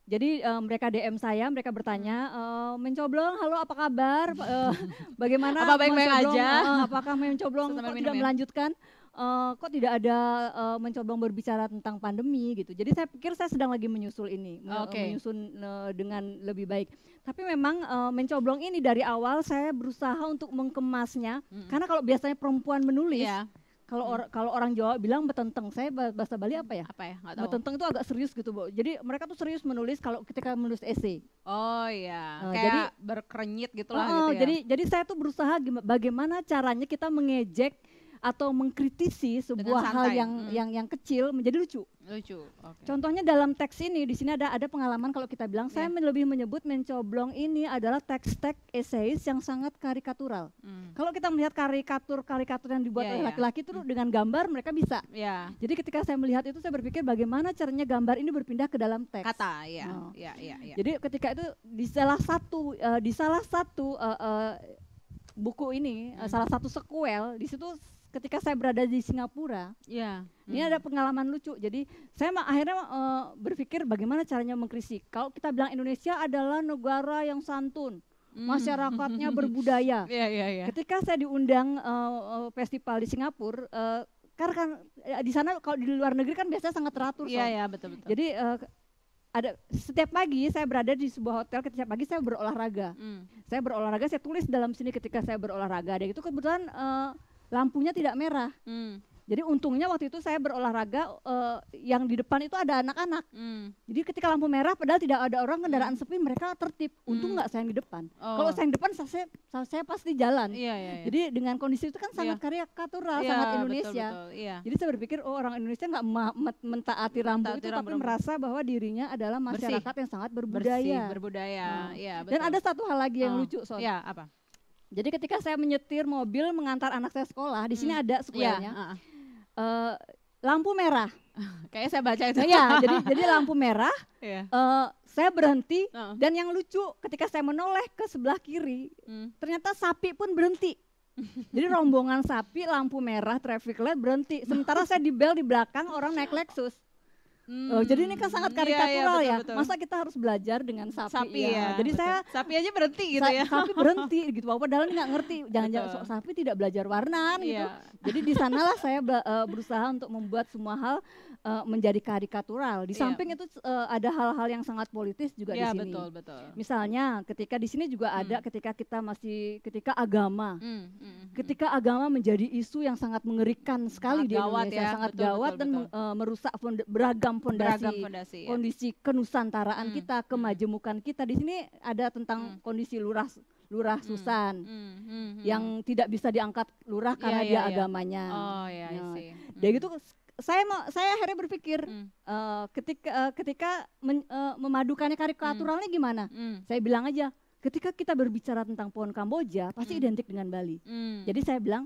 Jadi uh, mereka DM saya, mereka bertanya, uh, mencoblong, halo apa kabar, uh, bagaimana? apa baik-baik aja? Uh, apakah mencoblong tidak ya? melanjutkan? uh, kok tidak ada uh, mencoba berbicara tentang pandemi gitu. Jadi saya pikir saya sedang lagi menyusul ini, okay. menyusun uh, dengan lebih baik. Tapi memang uh, mencoblong ini dari awal saya berusaha untuk mengemasnya hmm. karena kalau biasanya perempuan menulis. Yeah. Kalau or, mm. kalau orang Jawa bilang betenteng, saya bahasa Bali apa ya? Apa ya? tahu. Betenteng itu agak serius gitu, Bu. Jadi mereka tuh serius menulis kalau ketika menulis esai. Oh iya. Uh, Kayak jadi berkerenyit gitu lah uh, gitu ya. Jadi jadi saya tuh berusaha bagaimana caranya kita mengejek atau mengkritisi sebuah hal yang hmm. yang yang kecil menjadi lucu. Lucu. Okay. Contohnya dalam teks ini di sini ada ada pengalaman kalau kita bilang yeah. saya ya. lebih menyebut mencoblong ini adalah teks-teks essays yang sangat karikatural. Hmm. Kalau kita melihat karikatur-karikatur yang dibuat yeah, oleh ya. laki-laki yeah. itu hmm. dengan gambar mereka bisa. Yeah. Jadi ketika saya melihat itu saya berpikir bagaimana caranya gambar ini berpindah ke dalam teks. Kata, ya. No. Oh. ya, ya, yeah. Jadi ketika itu di salah satu uh, di salah satu uh, uh, buku ini hmm. salah satu sequel di situ ketika saya berada di Singapura, ya. ini hmm. ada pengalaman lucu. Jadi saya akhirnya uh, berpikir bagaimana caranya mengkritik. Kalau kita bilang Indonesia adalah negara yang santun, hmm. masyarakatnya berbudaya. Ya, ya, ya. Ketika saya diundang uh, festival di Singapura, uh, karena kan di sana kalau di luar negeri kan biasanya sangat teratur. Iya, betul betul. Jadi uh, ada setiap pagi saya berada di sebuah hotel Setiap pagi saya berolahraga. Mm. Saya berolahraga, saya tulis dalam sini ketika saya berolahraga. Dan itu kebetulan uh, lampunya tidak merah. Hmm. Jadi untungnya waktu itu saya berolahraga uh, yang di depan itu ada anak-anak. Hmm. Jadi ketika lampu merah padahal tidak ada orang kendaraan hmm. sepi mereka tertib. Untung hmm. nggak hmm. saya yang di depan. Oh. Kalau saya yang di depan saya, saya saya pasti jalan. Iya, iya, iya. Jadi dengan kondisi itu kan iya. sangat yeah. katural, yeah, sangat Indonesia. Betul, betul, iya. Jadi saya berpikir oh orang Indonesia nggak mentaati rambu mentaati itu rambu, tapi merasa bahwa dirinya adalah masyarakat Bersih. yang sangat berbudaya. Bersih, berbudaya. Hmm. betul. Dan ada satu hal lagi yang oh. lucu soalnya. apa? Jadi ketika saya menyetir mobil mengantar anak saya sekolah, di sini hmm. ada sekolahnya. Ya. uh, lampu merah. Kayaknya saya baca itu. Iya, jadi jadi lampu merah. Yeah. Iya. Uh, saya berhenti uh. dan yang lucu ketika saya menoleh ke sebelah kiri, hmm. ternyata sapi pun berhenti. jadi rombongan sapi lampu merah traffic light berhenti. Sementara saya di bel di belakang orang naik Lexus. Hmm. Oh, jadi ini kan sangat hmm, iya, iya, karikatural ya. iya, betul, ya. Betul. Masa kita harus belajar dengan sapi, sapi ya. ya. Jadi betul. saya sapi aja berhenti gitu sa ya. Sapi berhenti gitu. Padahal nggak ngerti. Jangan-jangan so, sapi tidak belajar warna gitu. gitu. Jadi di sanalah saya eh, berusaha untuk membuat semua hal uh, menjadi karikatural. Di yeah. samping itu uh, ada hal-hal yang sangat politis juga yeah, di sini. betul, betul. Misalnya ketika di sini juga hmm. ada ketika kita masih ketika agama. Hmm hmm, hmm, hmm, ketika agama menjadi isu yang sangat mengerikan sekali sangat di Indonesia, ya. sangat betul, gawat betul, dan Uh, merusak fond beragam fondasi beragam fondasi ya. kondisi kenusantaraan hmm. kita, hmm. kemajemukan kita. Di sini ada tentang hmm. kondisi lurah lurah Susan hmm. Hmm. Hmm. yang tidak bisa diangkat lurah iya, karena yeah, yeah, dia yeah. agamanya. Oh, yeah, nah, Dan itu saya mau saya akhirnya berpikir mm. uh, ketika uh, ketika men, uh, memadukannya karikaturalnya hmm. mm. gimana? Mm. Saya bilang aja, ketika kita berbicara tentang pohon Kamboja pasti mm. identik dengan Bali. Mm. Jadi saya bilang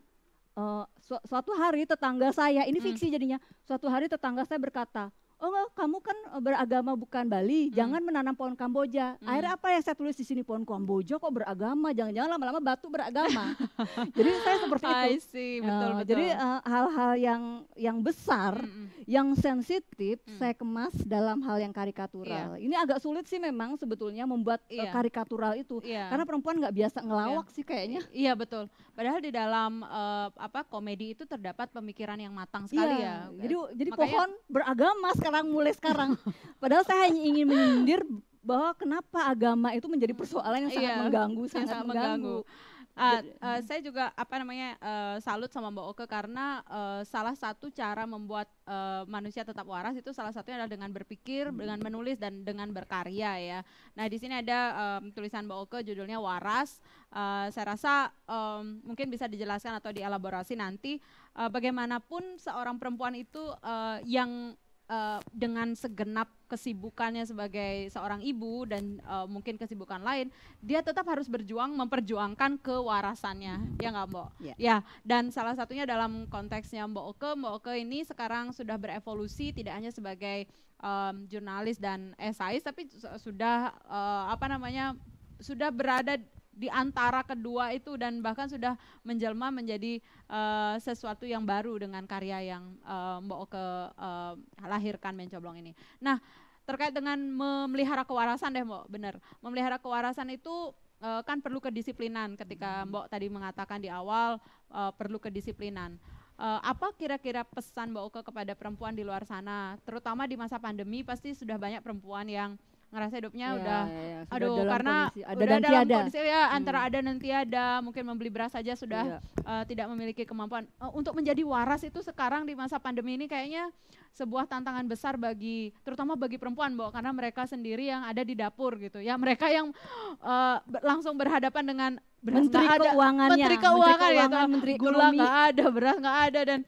uh, su suatu hari tetangga saya ini hmm. fiksi jadinya. Suatu hari tetangga saya berkata, oh enggak, kamu kan eh, beragama bukan Bali, hmm. jangan menanam pohon Kamboja. Hmm. Akhirnya apa yang saya tulis di sini pohon Kamboja kok beragama, jangan-jangan lama-lama batu beragama. jadi saya seperti itu. I see, ya, betul, uh, betul. Jadi eh, hal-hal uh, yang yang besar, hmm, hmm. yang sensitif, hmm. saya kemas dalam hal yang karikatural. Yeah. Ini agak sulit sih memang sebetulnya membuat yeah. Iya. karikatural itu, yeah. karena perempuan nggak biasa ngelawak yeah. sih kayaknya. Iya yeah, betul. Padahal di dalam uh, apa komedi itu terdapat pemikiran yang matang sekali yeah. ya. Jadi jadi Makanya, pohon beragama sekarang mulai sekarang padahal saya hanya ingin menyindir bahwa kenapa agama itu menjadi persoalan yang sangat iya, mengganggu sangat, sangat mengganggu, mengganggu. Uh, uh, saya juga apa namanya uh, salut sama Mbak Oke karena uh, salah satu cara membuat uh, manusia tetap waras itu salah satunya adalah dengan berpikir, hmm. dengan menulis dan dengan berkarya ya. Nah di sini ada um, tulisan Mbak Oke judulnya waras. Uh, saya rasa um, mungkin bisa dijelaskan atau dielaborasi nanti. Uh, bagaimanapun seorang perempuan itu uh, yang uh, dengan segenap kesibukannya sebagai seorang ibu dan uh, mungkin kesibukan lain, dia tetap harus berjuang memperjuangkan kewarasannya, hmm. ya nggak Mbok? Yeah. Ya, dan salah satunya dalam konteksnya Mbok Oke, Mbok Oke ini sekarang sudah berevolusi tidak hanya sebagai um, jurnalis dan esais, tapi sudah uh, apa namanya sudah berada di antara kedua itu dan bahkan sudah menjelma menjadi uh, sesuatu yang baru dengan karya yang uh, Mbok Oke uh, lahirkan mencoblong ini. Nah, terkait dengan memelihara kewarasan deh Mbok, benar. Memelihara kewarasan itu uh, kan perlu kedisiplinan ketika Mbok tadi mengatakan di awal uh, perlu kedisiplinan. Uh, apa kira-kira pesan Mbak Oke kepada perempuan di luar sana, terutama di masa pandemi pasti sudah banyak perempuan yang ngerasa hidupnya ya, udah ya, ya. Sudah aduh dalam karena kondisi, ada udah dan dalam tiada. kondisi ya hmm. antara ada dan tiada mungkin membeli beras saja sudah ya. uh, tidak memiliki kemampuan uh, untuk menjadi waras itu sekarang di masa pandemi ini kayaknya sebuah tantangan besar bagi terutama bagi perempuan bahwa karena mereka sendiri yang ada di dapur gitu ya mereka yang uh, langsung berhadapan dengan beras menteri keuangannya menteri gitu. keuangan, menteri keuangan ya menteri gula nggak ada beras nggak ada dan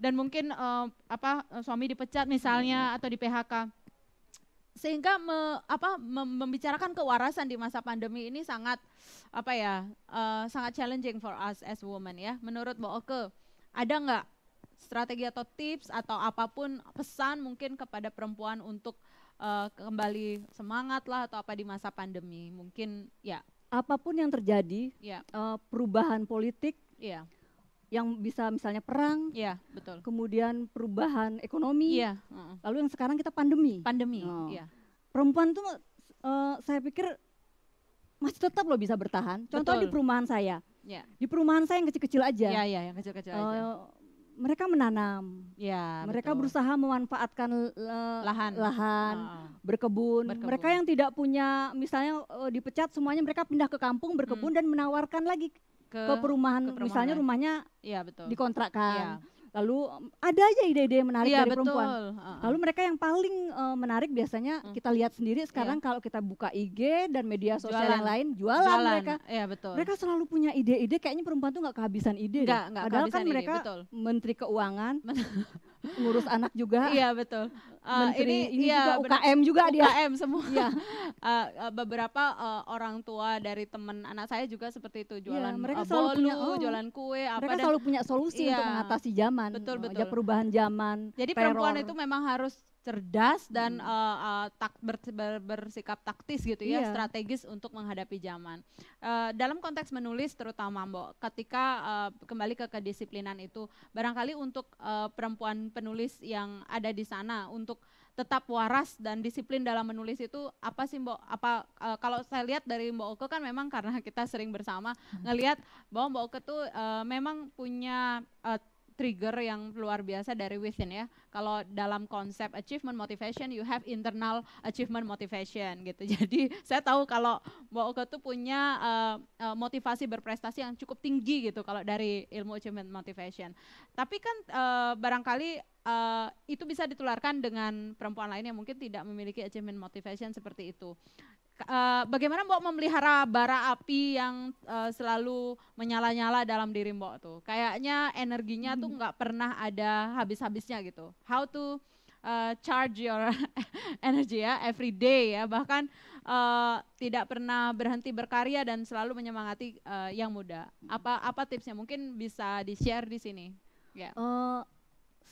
dan mungkin uh, apa suami dipecat misalnya ya, ya. atau di PHK sehingga me, apa membicarakan kewarasan di masa pandemi ini sangat apa ya uh, sangat challenging for us as women ya menurut Mbak Oke ada nggak strategi atau tips atau apapun pesan mungkin kepada perempuan untuk uh, kembali semangat lah atau apa di masa pandemi mungkin ya apapun yang terjadi ya. Uh, perubahan politik ya yang bisa misalnya perang, ya, betul. kemudian perubahan ekonomi, ya, lalu yang sekarang kita pandemi. Pandemi, oh. ya. Perempuan tuh uh, saya pikir masih tetap loh bisa bertahan. Contoh betul. di perumahan saya, ya. di perumahan saya yang kecil-kecil aja. Ya, ya, yang kecil-kecil uh, aja. Eh, mereka menanam, ya, mereka betul. berusaha memanfaatkan uh, lahan, lahan uh, berkebun. berkebun. Mereka yang tidak punya, misalnya uh, dipecat semuanya, mereka pindah ke kampung berkebun hmm. dan menawarkan lagi ke, ke perumahan, ke perumahan misalnya rumahnya ya, betul. dikontrakkan. Ya. Lalu um, ada aja ide-ide yang menarik ya, dari betul. perempuan. Lalu mereka yang paling uh, menarik biasanya hmm. kita lihat sendiri sekarang ya. kalau kita buka IG dan media sosial jualan. yang lain jualan, jualan mereka. Ya, betul. Mereka selalu punya ide-ide kayaknya perempuan tuh nggak kehabisan ide. Enggak, enggak Padahal kan ide, mereka betul. menteri keuangan, ngurus anak juga. Iya betul uh, ini, ini ya, juga UKM bener, juga dia. UKM semua. ya. uh, beberapa uh, orang tua dari teman anak saya juga seperti itu iya, jualan ya, mereka uh, bolu, punya, oh, jualan kue apa Mereka dan, selalu punya solusi ya, untuk mengatasi zaman. Betul, betul. perubahan zaman. Jadi perempuan itu memang harus cerdas dan hmm. uh, uh, tak ber, ber, bersikap taktis gitu ya, iya. strategis untuk menghadapi zaman. Uh, dalam konteks menulis terutama Mbok, ketika uh, kembali ke kedisiplinan itu, barangkali untuk uh, perempuan penulis yang ada di sana untuk tetap waras dan disiplin dalam menulis itu apa sih Mbok? Apa uh, kalau saya lihat dari Mbok Oke kan memang karena kita sering bersama hmm. ngelihat bahwa Mbok Oke tuh uh, memang punya uh, trigger yang luar biasa dari within ya. Kalau dalam konsep achievement motivation, you have internal achievement motivation gitu. Jadi saya tahu kalau Mbak Oka tuh punya eh, eh, motivasi berprestasi yang cukup tinggi gitu kalau dari ilmu achievement motivation. Tapi kan uh, barangkali uh, itu bisa ditularkan dengan perempuan lain yang mungkin tidak memiliki achievement motivation seperti itu. Eh, bagaimana Mbok memelihara bara api yang uh, selalu menyala-nyala dalam diri Mbok tuh? Kayaknya energinya hmm. tuh nggak pernah ada habis-habisnya gitu. How to uh, charge your energy ya every day ya bahkan uh, tidak pernah berhenti berkarya dan selalu menyemangati uh, yang muda. Apa apa tipsnya? Mungkin bisa di-share di sini. Yeah. Ya. Uh,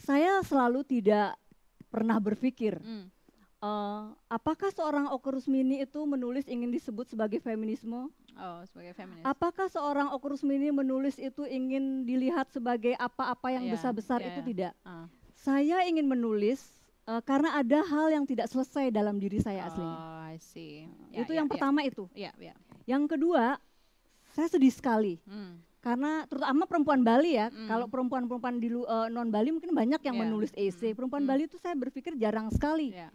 saya selalu tidak pernah berpikir. Hmm Uh, apakah seorang Oke itu menulis ingin disebut sebagai feminisme? Oh, sebagai feminis. Apakah seorang Oke menulis itu ingin dilihat sebagai apa-apa yang iya, besar-besar yeah, yeah, itu yeah. tidak? Uh. Saya ingin menulis uh, karena ada hal yang tidak selesai dalam diri saya oh, aslinya. Oh, I see. Yeah, itu yeah, yang yeah. pertama itu. Yeah, yeah. Yang kedua, saya sedih sekali. Mm. Karena terutama perempuan Bali ya, mm. kalau perempuan-perempuan di uh, eh, non Bali mungkin banyak yang yeah. menulis AC. Hmm. Perempuan mm. Bali itu saya berpikir jarang sekali. Yeah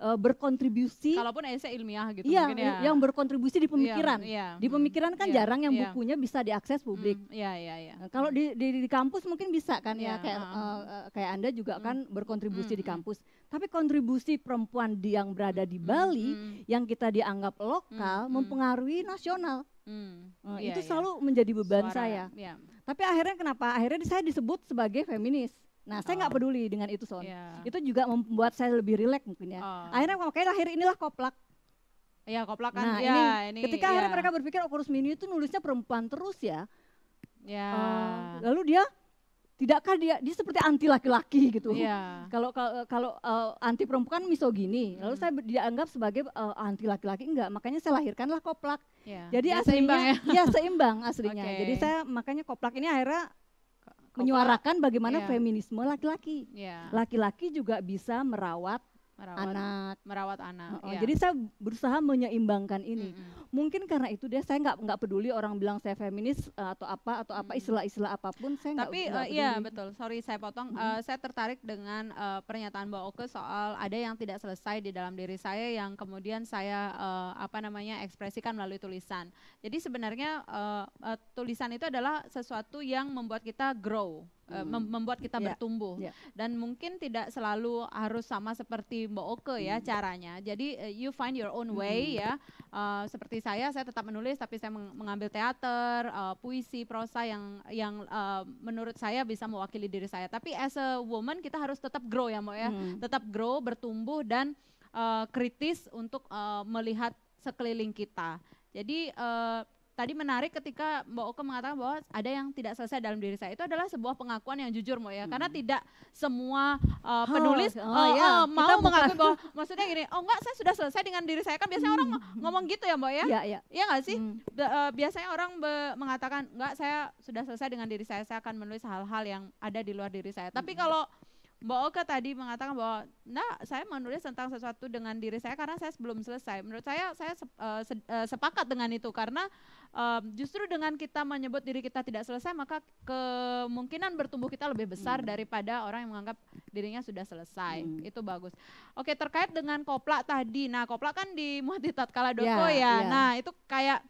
uh, berkontribusi kalaupun esai ilmiah gitu iya, mungkin ya yang berkontribusi di iya, pemikiran iya, iya. di pemikiran kan iya, jarang yang iya. bukunya bisa diakses mm, publik mm, iya iya iya eh, kalau di, di di kampus mungkin bisa kan ya, iya, ya kayak uh, uh, kayak anda juga mm, kan berkontribusi mm, di mm. kampus tapi kontribusi perempuan yang berada di mm, Bali yang kita dianggap lokal mempengaruhi nasional Mm, uh, iya, itu iya. selalu menjadi beban Suara, saya. Iya. Tapi akhirnya kenapa? Akhirnya saya disebut sebagai feminis. Nah, saya nggak oh. peduli dengan itu, Son. Yeah. Itu juga membuat saya lebih rileks mungkin ya. Oh. Akhirnya makanya lahir inilah koplak. Iya, koplak kan. Nah, ya, ini, ini ketika ya. akhirnya mereka berpikir oh, kurus mini itu nulisnya perempuan terus ya. Ya. Uh, lalu dia tidakkah dia dia seperti anti laki-laki gitu. Iya. kalau Kalau kalau uh, anti perempuan misogini, hmm. lalu saya dianggap sebagai uh, anti laki-laki enggak, makanya saya lahirkanlah koplak. Ya. Jadi ya, aslinya seimbang ya. ya seimbang aslinya. Okay. Jadi saya makanya koplak ini akhirnya menyuarakan bagaimana iya. feminisme laki-laki. Iya. Laki-laki juga bisa merawat merawat anak merawat anak oh, ya. jadi saya berusaha menyeimbangkan ini mm -hmm. mungkin karena itu dia saya nggak nggak peduli orang bilang saya feminis eh, atau apa atau apa istilah-istilah apapun saya tapi gak, uh, eh, iya betul sorry saya potong mm -hmm. uh, saya tertarik dengan uh, pernyataan Mbak Oke soal ada yang tidak selesai di dalam diri saya yang kemudian saya uh, apa namanya ekspresikan melalui tulisan jadi sebenarnya uh, uh, tulisan itu adalah sesuatu yang membuat kita grow Eh, hmm. mem membuat kita yeah. bertumbuh yeah. dan mungkin tidak selalu harus sama seperti Mbak Oke ya hmm. caranya. Jadi uh, you find your own way hmm. ya. Uh, seperti saya saya tetap menulis tapi saya meng mengambil teater, uh, puisi, prosa yang yang uh, menurut saya bisa mewakili diri saya. Tapi as a woman kita harus tetap grow ya Mbak ya. Hmm. Tetap grow, bertumbuh dan uh, kritis untuk uh, melihat sekeliling kita. Jadi uh, tadi menarik ketika Mbak Oke mengatakan bahwa ada yang tidak selesai dalam diri saya itu adalah sebuah pengakuan yang jujur Mbak ya hmm. karena tidak semua uh, penulis oh, oh, uh, ya. mau Kita mengakui bahwa maksudnya gini oh enggak saya sudah selesai dengan diri saya kan biasanya hmm. orang ngomong gitu ya Mbak ya iya ya. Iya enggak iya sih hmm. uh, biasanya orang be, mengatakan enggak saya sudah selesai dengan diri saya saya akan menulis hal-hal yang ada di luar diri saya tapi hmm. kalau Mbak tadi mengatakan bahwa nah saya menulis tentang sesuatu dengan diri saya karena saya belum selesai. Menurut saya saya eh, eh, sepakat dengan itu karena uh, justru dengan kita menyebut diri kita tidak selesai maka kemungkinan bertumbuh kita lebih besar hmm. daripada orang yang menganggap dirinya sudah selesai. Hmm. Itu bagus. Oke, terkait dengan koplak tadi. Nah, koplak kan di muhdi Tatkala Doko yeah, ya. Yeah. Ya. Nah, itu kayak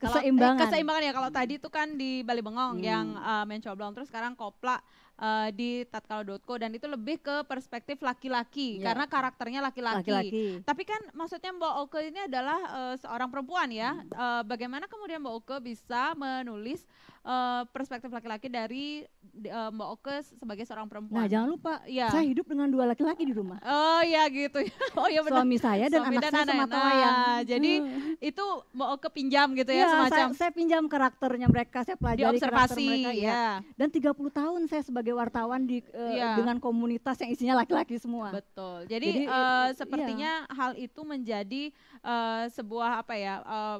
keseimbangan. Kalau, eh, keseimbangan ya kalau tadi itu kan di Bali Bengong hmm. yang uh, mencoblong terus sekarang kopla uh, di tatkala.co dan itu lebih ke perspektif laki-laki yeah. karena karakternya laki-laki. Tapi kan maksudnya Mbak Oke ini adalah uh, seorang perempuan ya. Hmm. Uh, bagaimana kemudian Mbak Oke bisa menulis uh, perspektif laki-laki dari uh, Mbak Oke sebagai seorang perempuan. Nah, jangan lupa, ya. saya hidup dengan dua laki-laki di rumah. Oh iya gitu. Ya. oh iya benar. Suami saya dan Suami anak dan saya sama nah, Jadi hmm. itu Mbak Oke pinjam gitu ya, ya semacam. Saya, saya pinjam karakternya mereka, saya pelajari karakter mereka ya. ya. Dan 30 tahun saya sebagai wartawan di uh, ya. dengan komunitas yang isinya laki-laki semua. Betul. Jadi, Jadi uh, sepertinya ya. hal itu menjadi uh, sebuah apa ya? Uh,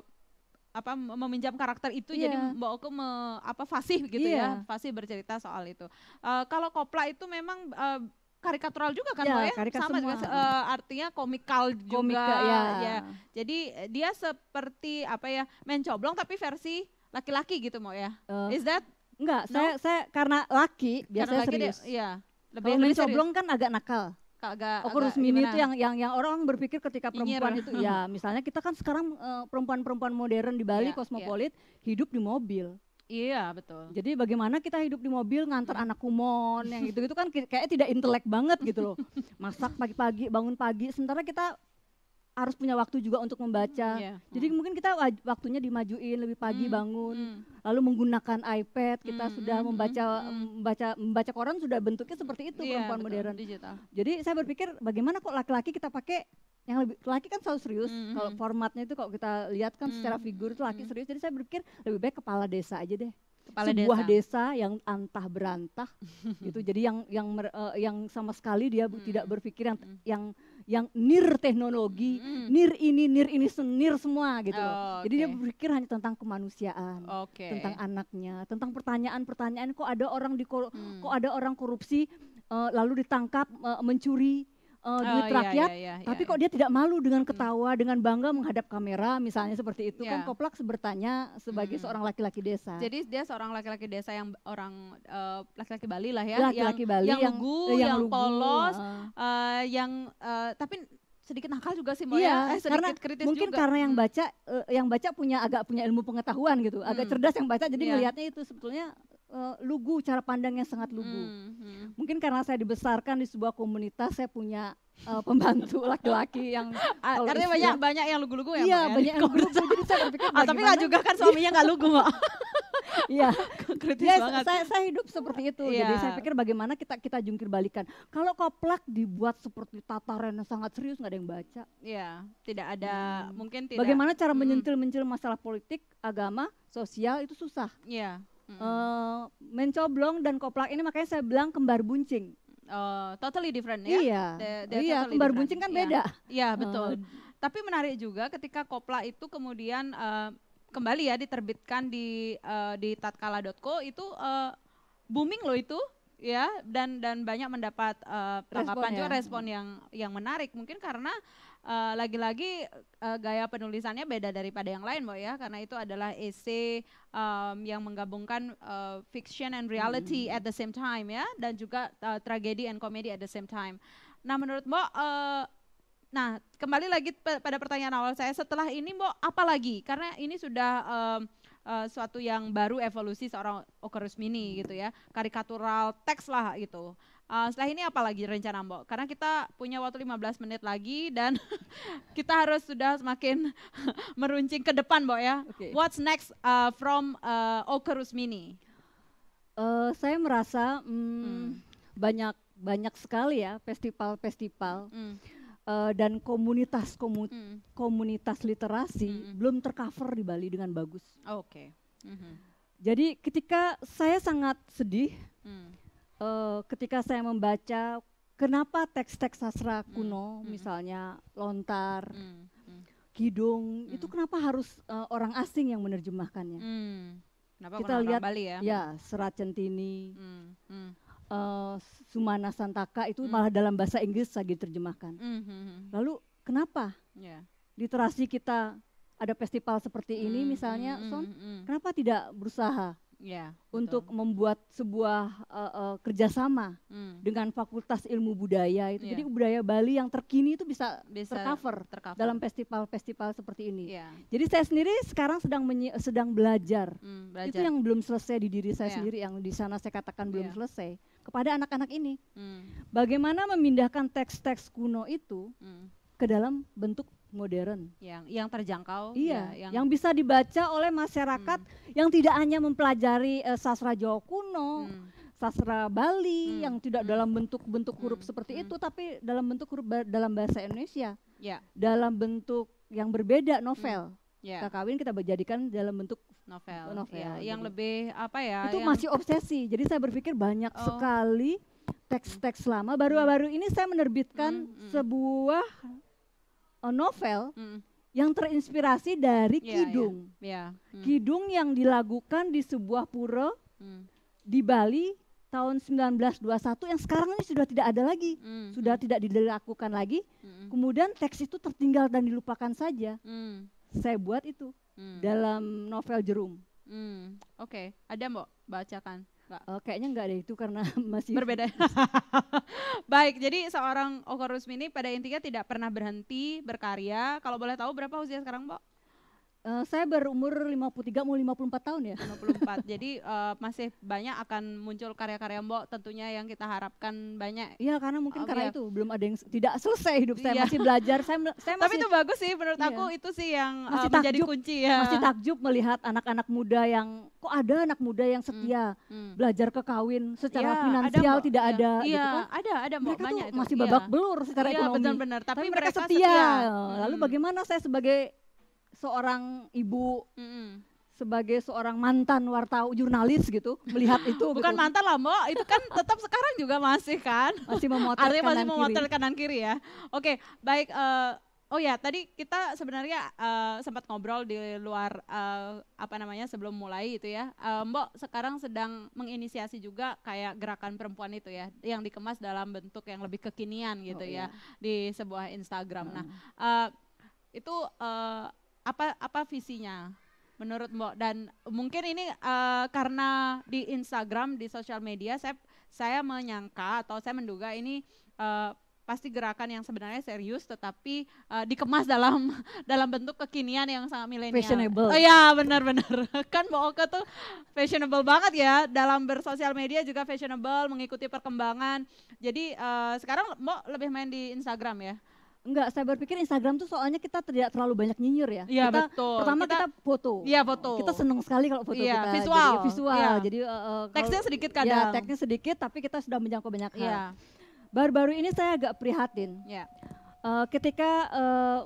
apa meminjam karakter itu yeah. jadi Mbak Oke me, apa fasih gitu yeah. ya fasih bercerita soal itu uh, kalau kopla itu memang uh, karikatural juga kan ya, ya? sama semua. juga uh, artinya komikal juga ya. ya jadi dia seperti apa ya mencoblong tapi versi laki-laki gitu mau ya uh, is that enggak no? saya saya karena laki biasanya laki serius dia, ya lebih, Kalo lebih mencoblong serius. kan agak nakal kagak oh, kurus mini itu yang yang yang orang berpikir ketika perempuan Inyir. itu ya misalnya kita kan sekarang eh, perempuan-perempuan modern di Bali yeah, kosmopolit iya. yeah. hidup di mobil Iya betul. Jadi bagaimana kita hidup di mobil ngantar iya. anak kumon yang gitu-gitu kan kayaknya tidak intelek banget gitu loh. Masak pagi-pagi, bangun pagi. Sementara kita harus punya waktu juga untuk membaca. Hmm, yeah. Jadi mungkin kita waktunya dimajuin lebih pagi mm. bangun, mm. lalu menggunakan iPad. Kita mm. sudah hmm, hmm, membaca mm. membaca membaca koran sudah bentuknya seperti itu yeah, perempuan betul, modern. Digital. Jadi saya berpikir bagaimana kok laki-laki kita pakai yang lebih laki kan selalu serius. Mm. Kalau formatnya itu kalau kita lihat kan mm. secara figur itu laki mm. serius. Jadi saya berpikir lebih baik kepala desa aja deh. Kepala sebuah desa. desa yang antah berantah gitu jadi yang yang mer, uh, yang sama sekali dia hmm. tidak berpikir yang hmm. yang yang nir teknologi, mm. nir ini, nir ini, nir semua gitu. Oh, okay. Jadi dia berpikir hanya tentang kemanusiaan, okay. tentang anaknya, tentang pertanyaan-pertanyaan kok ada orang di hmm. kok ada orang korupsi uh, lalu ditangkap uh, mencuri uh, duit oh, iya, iya, rakyat, iya, iya, iya, tapi kok dia tidak malu dengan ketawa, hmm. dengan bangga menghadap kamera, misalnya seperti itu yeah. kan iya. Koplak bertanya sebagai hmm. seorang laki-laki desa. Jadi dia seorang laki-laki desa yang orang eh, laki-laki uh, Bali lah ya, laki-laki yang, Bali yang, yang lugu, eh, yang, yang lugu, polos, uh, uh, yang uh, tapi sedikit nakal juga sih Moya, yeah, eh, karena kritis mungkin juga. karena yang mm. baca hmm. uh, yang baca punya agak punya ilmu pengetahuan gitu, agak hmm. cerdas yang baca jadi yeah. itu sebetulnya uh, lugu, cara pandang yang sangat lugu. Mm -hmm. Mungkin karena saya dibesarkan di sebuah komunitas, saya punya uh, pembantu laki-laki yang ah, karena banyak banyak yang lugu-lugu ya. Iya, ya? banyak yang lugu-lugu. jadi saya berpikir ah, tapi nggak juga kan suaminya nggak lugu, Mbak. Iya, kritis yes, banget. Saya, saya hidup seperti itu. Yeah. Jadi iya. saya pikir bagaimana kita kita jungkir balikan. Kalau koplak dibuat seperti tataran yang sangat serius nggak ada yang baca. Iya, tidak ada hmm. mungkin tidak. Bagaimana cara hmm. menyentil-menyentil masalah politik, agama, sosial itu susah. Iya hmm. uh, mencoblong dan koplak ini makanya saya bilang kembar buncing. Oh, totally different ya. Iya. They're, they're iya, totally kembar different. buncing kan iya. beda. Iya, ya, betul. Uh. Tapi menarik juga ketika kopla itu kemudian uh, kembali ya diterbitkan di uh, di tatkala.co itu uh, booming loh itu ya dan dan banyak mendapat uh, tanggapan juga ya. respon yang yang menarik mungkin karena eh, lagi-lagi uh, uh, gaya penulisannya beda daripada yang lain mbak ya karena itu adalah essay um, yang menggabungkan uh, fiction and reality hmm. at the same time ya dan juga uh, tragedi and comedy at the same time nah menurut mbak uh, nah kembali lagi pada pertanyaan awal saya setelah ini mbak apa lagi karena ini sudah uh, uh, suatu yang baru evolusi seorang Okerus Mini gitu ya, karikatural teks lah gitu. Uh, setelah ini apa lagi rencana Mbok? Karena kita punya waktu 15 menit lagi dan kita harus sudah semakin meruncing ke depan Mbok ya. Okay. What's next uh, from uh, Okerus Mini? Uh, saya merasa mm, hmm. banyak banyak sekali ya festival-festival. Hmm uh, dan komunitas komu mm. komunitas literasi mm. belum tercover di Bali dengan bagus. Oke. Okay. Mm -hmm. Jadi ketika saya sangat sedih mm. uh, ketika saya membaca kenapa teks-teks sastra hmm. kuno mm. misalnya lontar, mm. kidung hmm. itu kenapa harus uh, orang asing yang menerjemahkannya? Hmm. Kita lihat Bali ya? Ya, Serat Centini. Hmm. Hmm uh, Sumana Santaka itu mm. malah dalam bahasa Inggris lagi diterjemahkan. Mm -hmm. Lalu kenapa yeah. literasi kita ada festival seperti ini mm -hmm. misalnya, hmm, Son, mm -hmm. kenapa tidak berusaha yeah, untuk betul. membuat sebuah uh, uh, kerjasama hmm. dengan Fakultas Ilmu Budaya itu. Yeah. Jadi budaya Bali yang terkini itu bisa, bisa tercover, ter dalam festival-festival seperti ini. Yeah. Jadi saya sendiri sekarang sedang sedang belajar. Hmm, belajar. Itu yang belum selesai di diri saya yeah. sendiri yang di sana saya katakan belum ya. selesai kepada anak-anak ini. Hmm. Bagaimana memindahkan teks-teks kuno itu hmm. ke dalam bentuk modern yang yang terjangkau iya ya, yang, yang bisa dibaca oleh masyarakat hmm. yang tidak hanya mempelajari uh, sastra Jawa kuno hmm. sastra Bali hmm. yang tidak hmm. dalam bentuk-bentuk huruf hmm. seperti hmm. itu tapi dalam bentuk huruf ba dalam bahasa Indonesia yeah. dalam bentuk yang berbeda hmm. novel hmm. Yeah. Kakawin kita jadikan dalam bentuk novel, ya. novel yeah. yang gitu. lebih apa ya? Itu yang masih obsesi. Jadi saya berpikir banyak oh. sekali teks-teks lama baru-baru hmm. ini saya menerbitkan mm, -hmm. sebuah novel mm. yang terinspirasi dari yeah, kidung. Yeah. Yeah. Mm. Kidung yang dilakukan di sebuah pura mm. di Bali tahun 1921 yang sekarang ini sudah tidak ada lagi, mm. sudah tidak dilakukan lagi. Mm. Kemudian teks itu tertinggal dan dilupakan saja. Mm. Saya buat itu mm. dalam novel Jerum. Mm. Oke, okay. ada mbok bacakan. Uh, kayaknya enggak deh itu karena masih berbeda. Baik, jadi seorang Rusmini pada intinya tidak pernah berhenti berkarya. Kalau boleh tahu berapa usia sekarang, Mbak? Uh, saya berumur 53 mau 54 tahun ya. 54. Jadi uh, masih banyak akan muncul karya-karya Mbok tentunya yang kita harapkan banyak. Iya, karena mungkin oh, karena iya. itu belum ada yang tidak selesai hidup saya, iya. masih belajar. Saya, saya masih Tapi itu bagus sih menurut iya. aku itu sih yang uh, masih uh, takjub, menjadi kunci ya. Masih takjub melihat anak-anak muda yang kok ada anak muda yang hmm, setia hmm, hmm. belajar ke kawin secara ya, finansial ada, tidak iya. ada gitu iya, gitu kan. Ada, ada mereka banyak tuh itu. masih iya. babak iya. belur secara iya, ekonomi. benar-benar. Tapi, Tapi mereka, mereka setia. setia. Hmm. Lalu bagaimana saya sebagai seorang ibu mm -mm. sebagai seorang mantan wartawan jurnalis gitu melihat itu gitu. bukan gitu. mantan lah mbak itu kan tetap sekarang juga masih kan masih memotret Artinya kanan masih memotret kiri. kanan kiri ya oke baik uh, Oh ya, tadi kita sebenarnya uh, sempat ngobrol di luar uh, apa namanya sebelum mulai itu ya. Uh, Mbok sekarang sedang menginisiasi juga kayak gerakan perempuan itu ya, yang dikemas dalam bentuk yang lebih kekinian gitu oh, ya iya. di sebuah Instagram. Nah, hmm. Nah, uh, itu uh, apa apa visinya menurut Mbok dan mungkin ini uh, karena di Instagram di sosial media saya saya menyangka atau saya menduga ini uh, pasti gerakan yang sebenarnya serius tetapi uh, dikemas dalam dalam bentuk kekinian yang sangat milenial. Fashionable. Oh ya benar-benar kan Mbok Oka tuh fashionable banget ya dalam bersosial media juga fashionable mengikuti perkembangan. Jadi uh, sekarang Mbok lebih main di Instagram ya. Enggak, saya berpikir Instagram tuh soalnya kita tidak terlalu banyak nyinyir ya. Iya, betul. Pertama kita, kita foto. Iya, foto. Kita seneng sekali kalau foto ya, kita. visual. Jadi visual. Ya. Jadi uh, teksnya sedikit iya, kadang. Ya, teksnya sedikit tapi kita sudah menjangkau banyak hal. Ya. Baru-baru ini saya agak prihatin. Iya. Uh, ketika uh,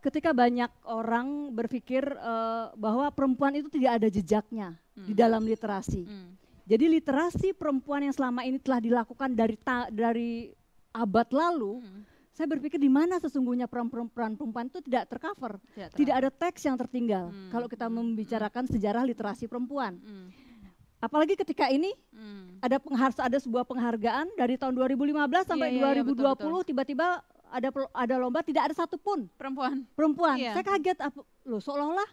ketika banyak orang berpikir uh, bahwa perempuan itu tidak ada jejaknya hmm. di dalam literasi. Hmm. Jadi literasi perempuan yang selama ini telah dilakukan dari ta dari abad lalu hmm saya berpikir di mana sesungguhnya peran-peran perempuan itu tidak tercover, tidak, tidak ada teks yang tertinggal hmm. kalau kita hmm. membicarakan sejarah literasi perempuan. Hmm. Apalagi ketika ini hmm. ada pengharus ada sebuah penghargaan dari tahun 2015 sampai yeah, iya, iya, iya, 2020 tiba-tiba ada ada lomba tidak ada satupun perempuan perempuan iya. saya kaget loh seolah-olah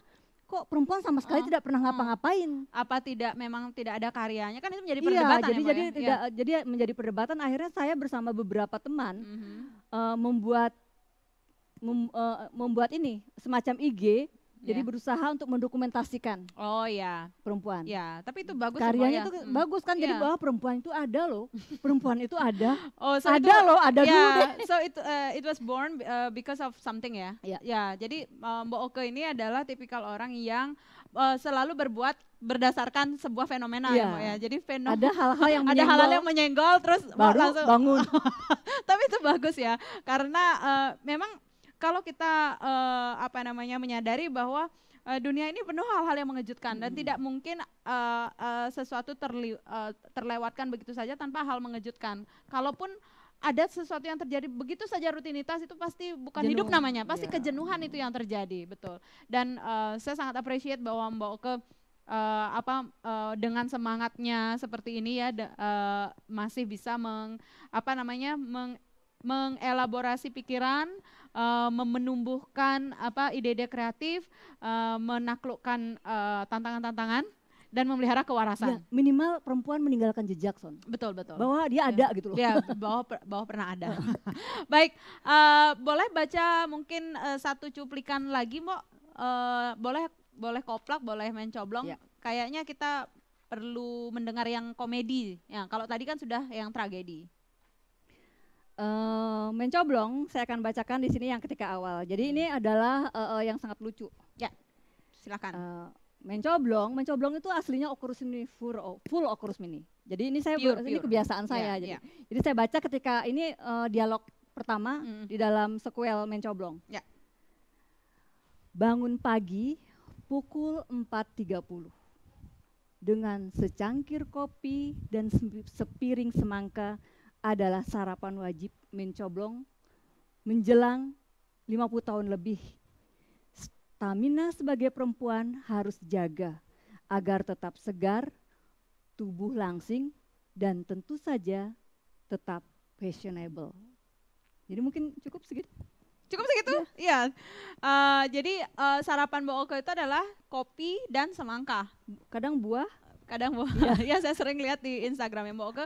kok perempuan sama sekali oh, tidak pernah oh. ngapa-ngapain apa tidak memang tidak ada karyanya kan itu menjadi perdebatan iya, jadi ya, jadi ya? tidak iya. jadi menjadi perdebatan akhirnya saya bersama beberapa teman mm -hmm uh, membuat mem, uh, membuat ini semacam IG jadi ya. berusaha untuk mendokumentasikan. Oh ya, yeah. perempuan. Ya, yeah. tapi itu bagus Karyanya itu ya? Hmm. bagus kan yeah. jadi iya. bahwa perempuan itu ada loh. Perempuan itu ada. Oh, so ada itu, loh, ada yeah, dulu deh. So it uh, eh, it was born uh, because of something ya. Ya, yeah. yeah, jadi um, Mbak Oke ini adalah tipikal orang yang uh, selalu berbuat berdasarkan sebuah fenomena ya, iya. ya. Jadi fenomena ada hal-hal yang ada hal-hal yang menyenggol terus baru langsung bangun. Tapi itu bagus ya, karena uh, memang kalau kita uh, apa namanya menyadari bahwa uh, dunia ini penuh hal-hal yang mengejutkan hmm. dan tidak mungkin uh, uh, sesuatu terli, uh, terlewatkan begitu saja tanpa hal mengejutkan. Kalaupun ada sesuatu yang terjadi begitu saja rutinitas itu pasti bukan Jenuh. hidup namanya pasti yeah. kejenuhan itu yang terjadi betul dan uh, saya sangat appreciate bahwa Mbak Oke uh, apa uh, dengan semangatnya seperti ini ya de, uh, masih bisa meng apa namanya meng mengelaborasi pikiran, uh, menumbuhkan apa ide-ide kreatif, uh, menaklukkan tantangan tantangan -tantangan dan memelihara kewarasan. Ya, minimal perempuan meninggalkan jejak, Son. Betul, betul. Bahwa dia ya. ada gitu loh. Ya, bahwa bahwa pernah ada. Baik, uh, boleh baca mungkin uh, satu cuplikan lagi, Mbok. Uh, boleh boleh koplak, boleh mencoblong. Ya. Kayaknya kita perlu mendengar yang komedi. Ya, kalau tadi kan sudah yang tragedi. Uh, mencoblong saya akan bacakan di sini yang ketika awal. Jadi hmm. ini adalah uh, uh, yang sangat lucu. Ya. Silakan. Uh, mencoblong, mencoblong itu aslinya okurus mini full, oh, full okurus mini. Jadi ini saya pure, ini pure. kebiasaan iya, saya. Yeah, jadi, yeah. jadi saya baca ketika ini uh, dialog pertama mm. di dalam sequel mencoblong. Yeah. Bangun pagi pukul 4.30 dengan secangkir kopi dan sepiring semangka adalah sarapan wajib mencoblong menjelang 50 tahun lebih Tamina sebagai perempuan harus jaga agar tetap segar, tubuh langsing, dan tentu saja tetap fashionable. Jadi mungkin cukup segitu. Cukup segitu? Iya. Yeah. Iya. Uh, jadi uh, sarapan Mbak Oke itu adalah kopi dan semangka. Kadang buah. Kadang buah. Yeah. ya iya, saya sering lihat di Instagramnya Mbak Oke.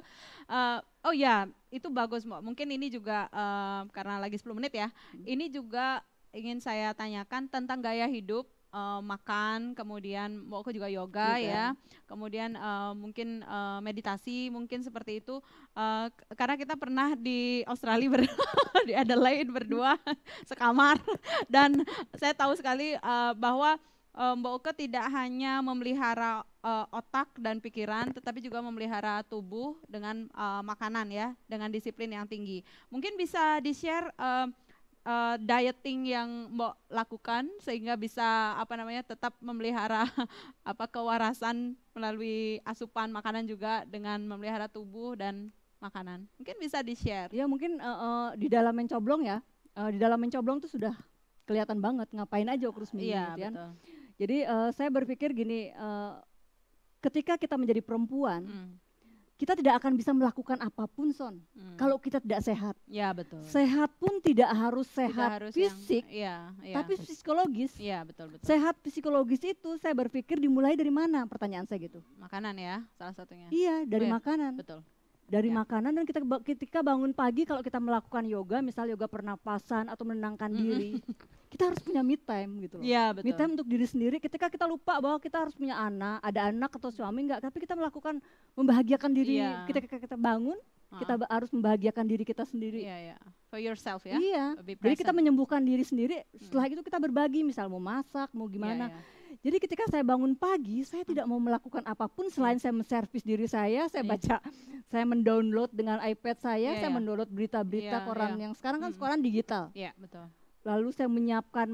Uh, oh ya, yeah, itu bagus Mbak. Mungkin ini juga uh, karena lagi 10 menit ya. Hmm. Ini juga ingin saya tanyakan tentang gaya hidup uh, makan, kemudian aku juga yoga ya, kemudian uh, mungkin uh, meditasi, mungkin seperti itu. Uh, karena kita pernah di Australia ber di Adelaide berdua sekamar dan saya tahu sekali uh, bahwa Mbak Uke tidak hanya memelihara uh, otak dan pikiran, tetapi juga memelihara tubuh dengan uh, makanan ya, dengan disiplin yang tinggi. Mungkin bisa di share. Uh, uh, dieting yang mau lakukan sehingga bisa apa namanya tetap memelihara apa kewarasan melalui asupan makanan juga dengan memelihara tubuh dan makanan. Mungkin bisa di-share. Ya, mungkin uh, uh, di dalam mencoblong ya. Uh, di dalam mencoblong tuh sudah kelihatan banget ngapain aja ukur seminggu iya, gitu kan. Jadi uh, saya berpikir gini, uh, ketika kita menjadi perempuan, hmm kita tidak akan bisa melakukan apapun son hmm. kalau kita tidak sehat. Ya betul. Sehat pun tidak harus sehat tidak harus fisik, yang, ya, ya. tapi psikologis. Ya betul betul. Sehat psikologis itu saya berpikir dimulai dari mana pertanyaan saya gitu. Makanan ya salah satunya. Iya dari ya. makanan. Betul. Dari ya. makanan dan kita ketika bangun pagi kalau kita melakukan yoga misal yoga pernapasan atau menenangkan diri kita harus punya me time gitu loh. Ya, betul. Me time untuk diri sendiri ketika kita lupa bahwa kita harus punya anak, ada anak atau suami enggak, tapi kita melakukan membahagiakan diri ya. kita ketika kita bangun uh kita harus membahagiakan diri kita sendiri. Iya, iya. For yourself ya. Iya. Jadi kita menyembuhkan diri sendiri. Setelah hmm. itu kita berbagi, misal mau masak, mau iya, gimana. Ya, ya. Jadi ketika saya bangun pagi, saya hmm. tidak mau melakukan apapun iya. selain saya menservis diri saya, saya iya. baca, saya mendownload dengan iPad saya, yeah, saya yeah. mendownload berita-berita yeah, koran yeah. yang sekarang kan hmm. koran digital. Iya, yeah, betul lalu saya menyiapkan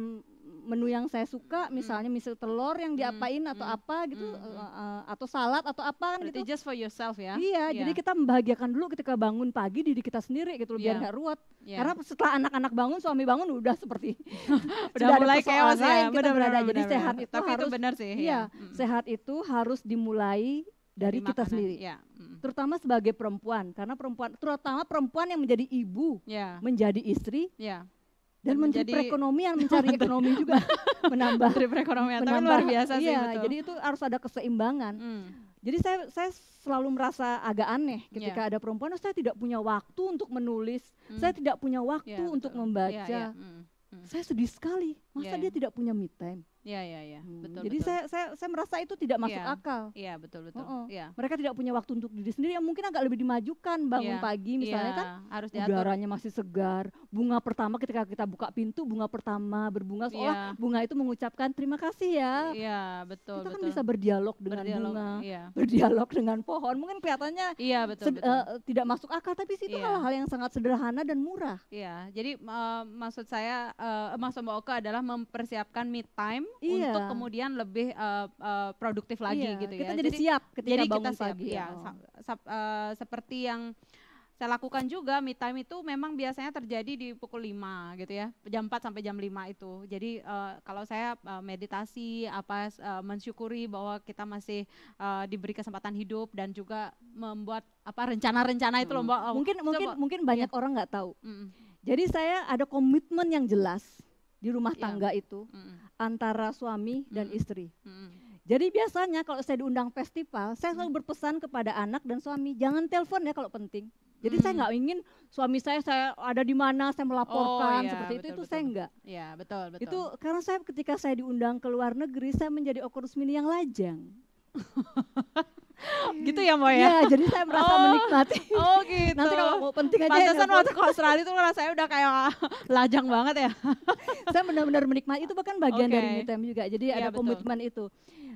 menu yang saya suka mm. misalnya misal telur yang diapain mm. atau mm. apa gitu mm. uh, atau salad atau apa kan gitu just for yourself ya iya yeah. jadi kita membahagiakan dulu ketika bangun pagi diri kita sendiri gitu yeah. biar iya. nggak ruwet yeah. karena setelah anak-anak bangun suami bangun udah seperti udah mulai chaos ya benar benar jadi bener, sehat itu tapi harus itu benar sih iya ya. sehat itu harus dimulai dari, dari kita sendiri yeah. mm. terutama sebagai perempuan karena perempuan terutama perempuan yang menjadi ibu yeah. menjadi istri yeah dan Menteri jadi, Perekonomian mencari ekonomi juga menambah Menteri Perekonomian menambah, tapi luar biasa iya, sih betul. jadi itu harus ada keseimbangan hmm. jadi saya saya selalu merasa agak aneh ketika yeah. ada perempuan saya tidak punya waktu untuk menulis hmm. saya tidak punya waktu yeah, untuk betul. membaca yeah, yeah. Hmm. Hmm. saya sedih sekali masa yeah. Iya. dia tidak punya me time Iya iya iya. Hmm. Betul. Jadi betul. saya saya saya merasa itu tidak masuk ya. akal. Iya betul betul. Oh, oh. Ya. Mereka tidak punya waktu untuk diri sendiri yang mungkin agak lebih dimajukan bangun ya. pagi misalnya ya. kan. Harus diatur. masih segar. Bunga pertama ketika kita buka pintu bunga pertama berbunga iya. seolah ya. bunga itu mengucapkan terima kasih ya. Iya betul. Kita kan betul. kan bisa berdialog dengan berdialog, bunga, ya. berdialog dengan pohon. Mungkin kelihatannya iya betul, betul. Uh, tidak masuk akal tapi situ itu iya. hal-hal ya. Hal -hal yang sangat sederhana dan murah. Iya. Jadi uh, maksud saya uh, eh, maksud Mbak Oka adalah mempersiapkan me time iya. untuk kemudian lebih uh, uh, produktif lagi iya, gitu ya. Kita jadi, jadi siap ketika jadi bangun kita siap, pagi. Ya, oh. sa uh, seperti yang saya lakukan juga me time itu memang biasanya terjadi di pukul 5 gitu ya. Jam 4 sampai jam 5 itu. Jadi uh, kalau saya uh, meditasi apa uh, mensyukuri bahwa kita masih uh, diberi kesempatan hidup dan juga membuat apa rencana-rencana itu loh hmm. oh, Mungkin mungkin mungkin iya. banyak ya. orang nggak tahu. Mm -mm. Jadi saya ada komitmen yang jelas di rumah iya. tangga yeah. itu mm. antara suami mm. dan istri. Mm. Jadi biasanya kalau saya diundang festival, saya selalu berpesan kepada anak dan suami jangan telepon ya kalau penting. Jadi hmm. saya nggak ingin suami saya saya ada di mana, saya melaporkan oh, iya, seperti betul, itu betul, itu saya nggak. Iya betul betul. Itu karena saya ketika saya diundang ke luar negeri saya menjadi okurus mini yang lajang. gitu ya Mbak ya? Iya, jadi saya merasa oh, menikmati. Oh gitu. Nanti kalau mau penting aja. Pantesan ya, waktu ke Australia tuh rasanya udah kayak lajang banget ya. saya benar-benar menikmati, itu bahkan bagian okay. dari me juga. Jadi ya, ada betul. komitmen itu.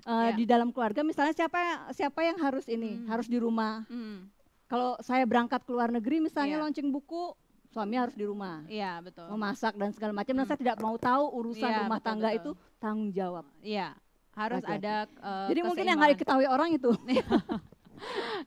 Uh, ya. Di dalam keluarga misalnya siapa siapa yang harus ini, hmm. harus di rumah. Hmm. Kalau saya berangkat ke luar negeri misalnya ya. launching buku, suami harus di rumah. Iya, betul. Memasak dan segala macam. Nah, hmm. Nah, saya tidak mau tahu urusan ya, rumah betul, tangga betul. itu tanggung jawab. Iya harus okay. ada uh, jadi mungkin yang nggak diketahui orang itu iya.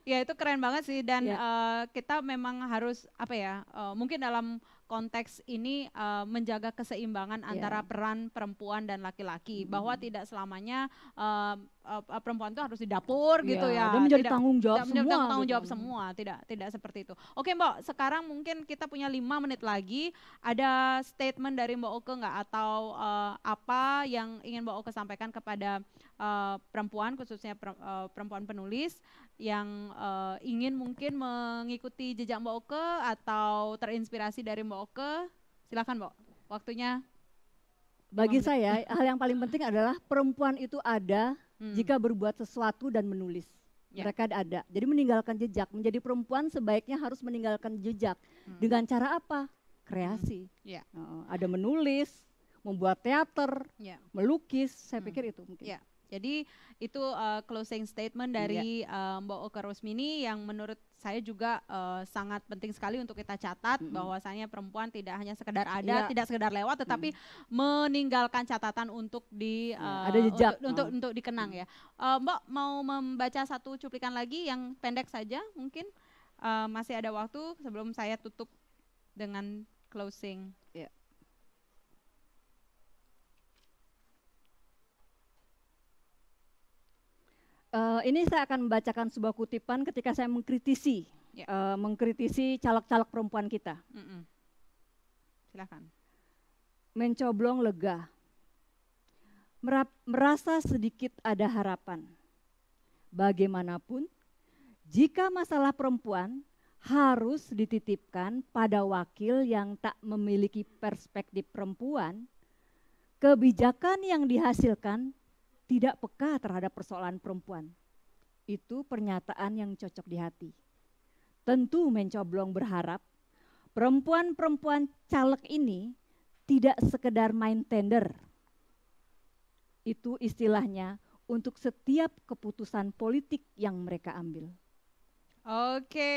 ya itu keren banget sih dan yeah. Iya. uh, kita memang harus apa ya uh, mungkin dalam konteks ini uh, menjaga keseimbangan yeah. antara peran perempuan dan laki-laki -hmm. bahwa tidak selamanya uh, uh, perempuan itu harus di dapur iya, gitu ya. ya. Dan menjadi tidak, tanggung jawab tidak, semua. Menjadi tanggung jawab gitu. semua, tidak tidak seperti itu. Oke Mbak, sekarang mungkin kita punya lima menit lagi. Ada statement dari Mbak Oke nggak atau uh, apa yang ingin Mbak Oke sampaikan kepada uh, perempuan khususnya perempuan penulis yang uh, ingin mungkin mengikuti jejak Mbak Oke atau terinspirasi dari Mbak Oke? Silakan Mbak, waktunya bagi saya hal yang paling penting adalah perempuan itu ada hmm. jika berbuat sesuatu dan menulis. Yeah. Mereka ada. Jadi meninggalkan jejak. Menjadi perempuan sebaiknya harus meninggalkan jejak. Hmm. Dengan cara apa? Kreasi. Hmm. Yeah. Oh, uh, ada menulis, membuat teater, yeah. melukis. Saya hmm. pikir itu mungkin. Yeah. Jadi itu uh, closing statement dari yeah. Iya. uh, Mbak Oka Rosmini yang menurut saya juga uh, sangat penting sekali untuk kita catat mm -hmm. bahwasanya perempuan tidak hanya sekedar ada, yeah. tidak sekedar lewat tetapi mm. meninggalkan catatan untuk di uh, ada jejak untuk untuk, mm. untuk dikenang mm. ya. Uh, Mbak mau membaca satu cuplikan lagi yang pendek saja mungkin uh, masih ada waktu sebelum saya tutup dengan closing. Yeah. Uh, ini saya akan membacakan sebuah kutipan ketika saya mengkritisi yeah. Ya. uh, mengkritisi caleg-caleg perempuan kita. Mm -mm. Silakan. Mencoblong lega, Merap, merasa sedikit ada harapan. Bagaimanapun, jika masalah perempuan harus dititipkan pada wakil yang tak memiliki perspektif perempuan, kebijakan yang dihasilkan tidak peka terhadap persoalan perempuan. Itu pernyataan yang cocok di hati. Tentu Mencoblong berharap perempuan-perempuan caleg ini tidak sekedar main tender. Itu istilahnya untuk setiap keputusan politik yang mereka ambil. Oke,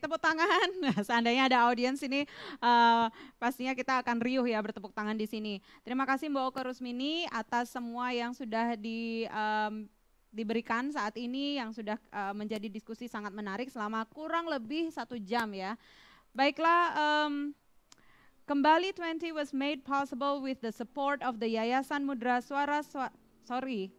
tepuk tangan. Nah, seandainya ada audiens ini, uh, pastinya kita akan riuh ya bertepuk tangan di sini. Terima kasih Mbak Oke Rusmini atas semua yang sudah di um, diberikan saat ini yang sudah uh, menjadi diskusi sangat menarik selama kurang lebih satu jam ya. Baiklah, um, kembali 20 was made possible with the support of the Yayasan Mudra Suara, Suara sorry,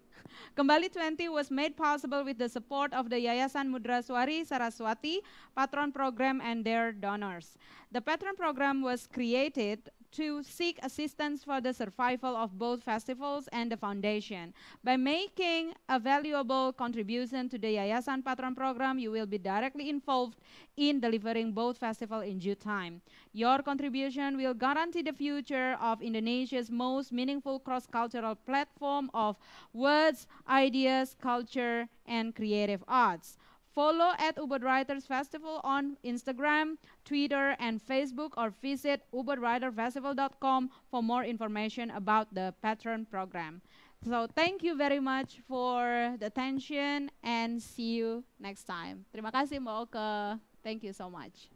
Kembali 20 was made possible with the support of the Yayasan Mudraswari Saraswati Patron Program and their donors. The Patron Program was created to seek assistance for the survival of both festivals and the foundation. By making a valuable contribution to the Yayasan Patron program, you will be directly involved in delivering both festivals in due time. Your contribution will guarantee the future of Indonesia's most meaningful cross-cultural platform of work words, ideas, culture, and creative arts. Follow at Uber Writers Festival on Instagram, Twitter, and Facebook, or visit uberwriterfestival.com for more information about the patron program. So thank you very much for the attention and see you next time. Terima kasih Mbak Oke. Thank you so much.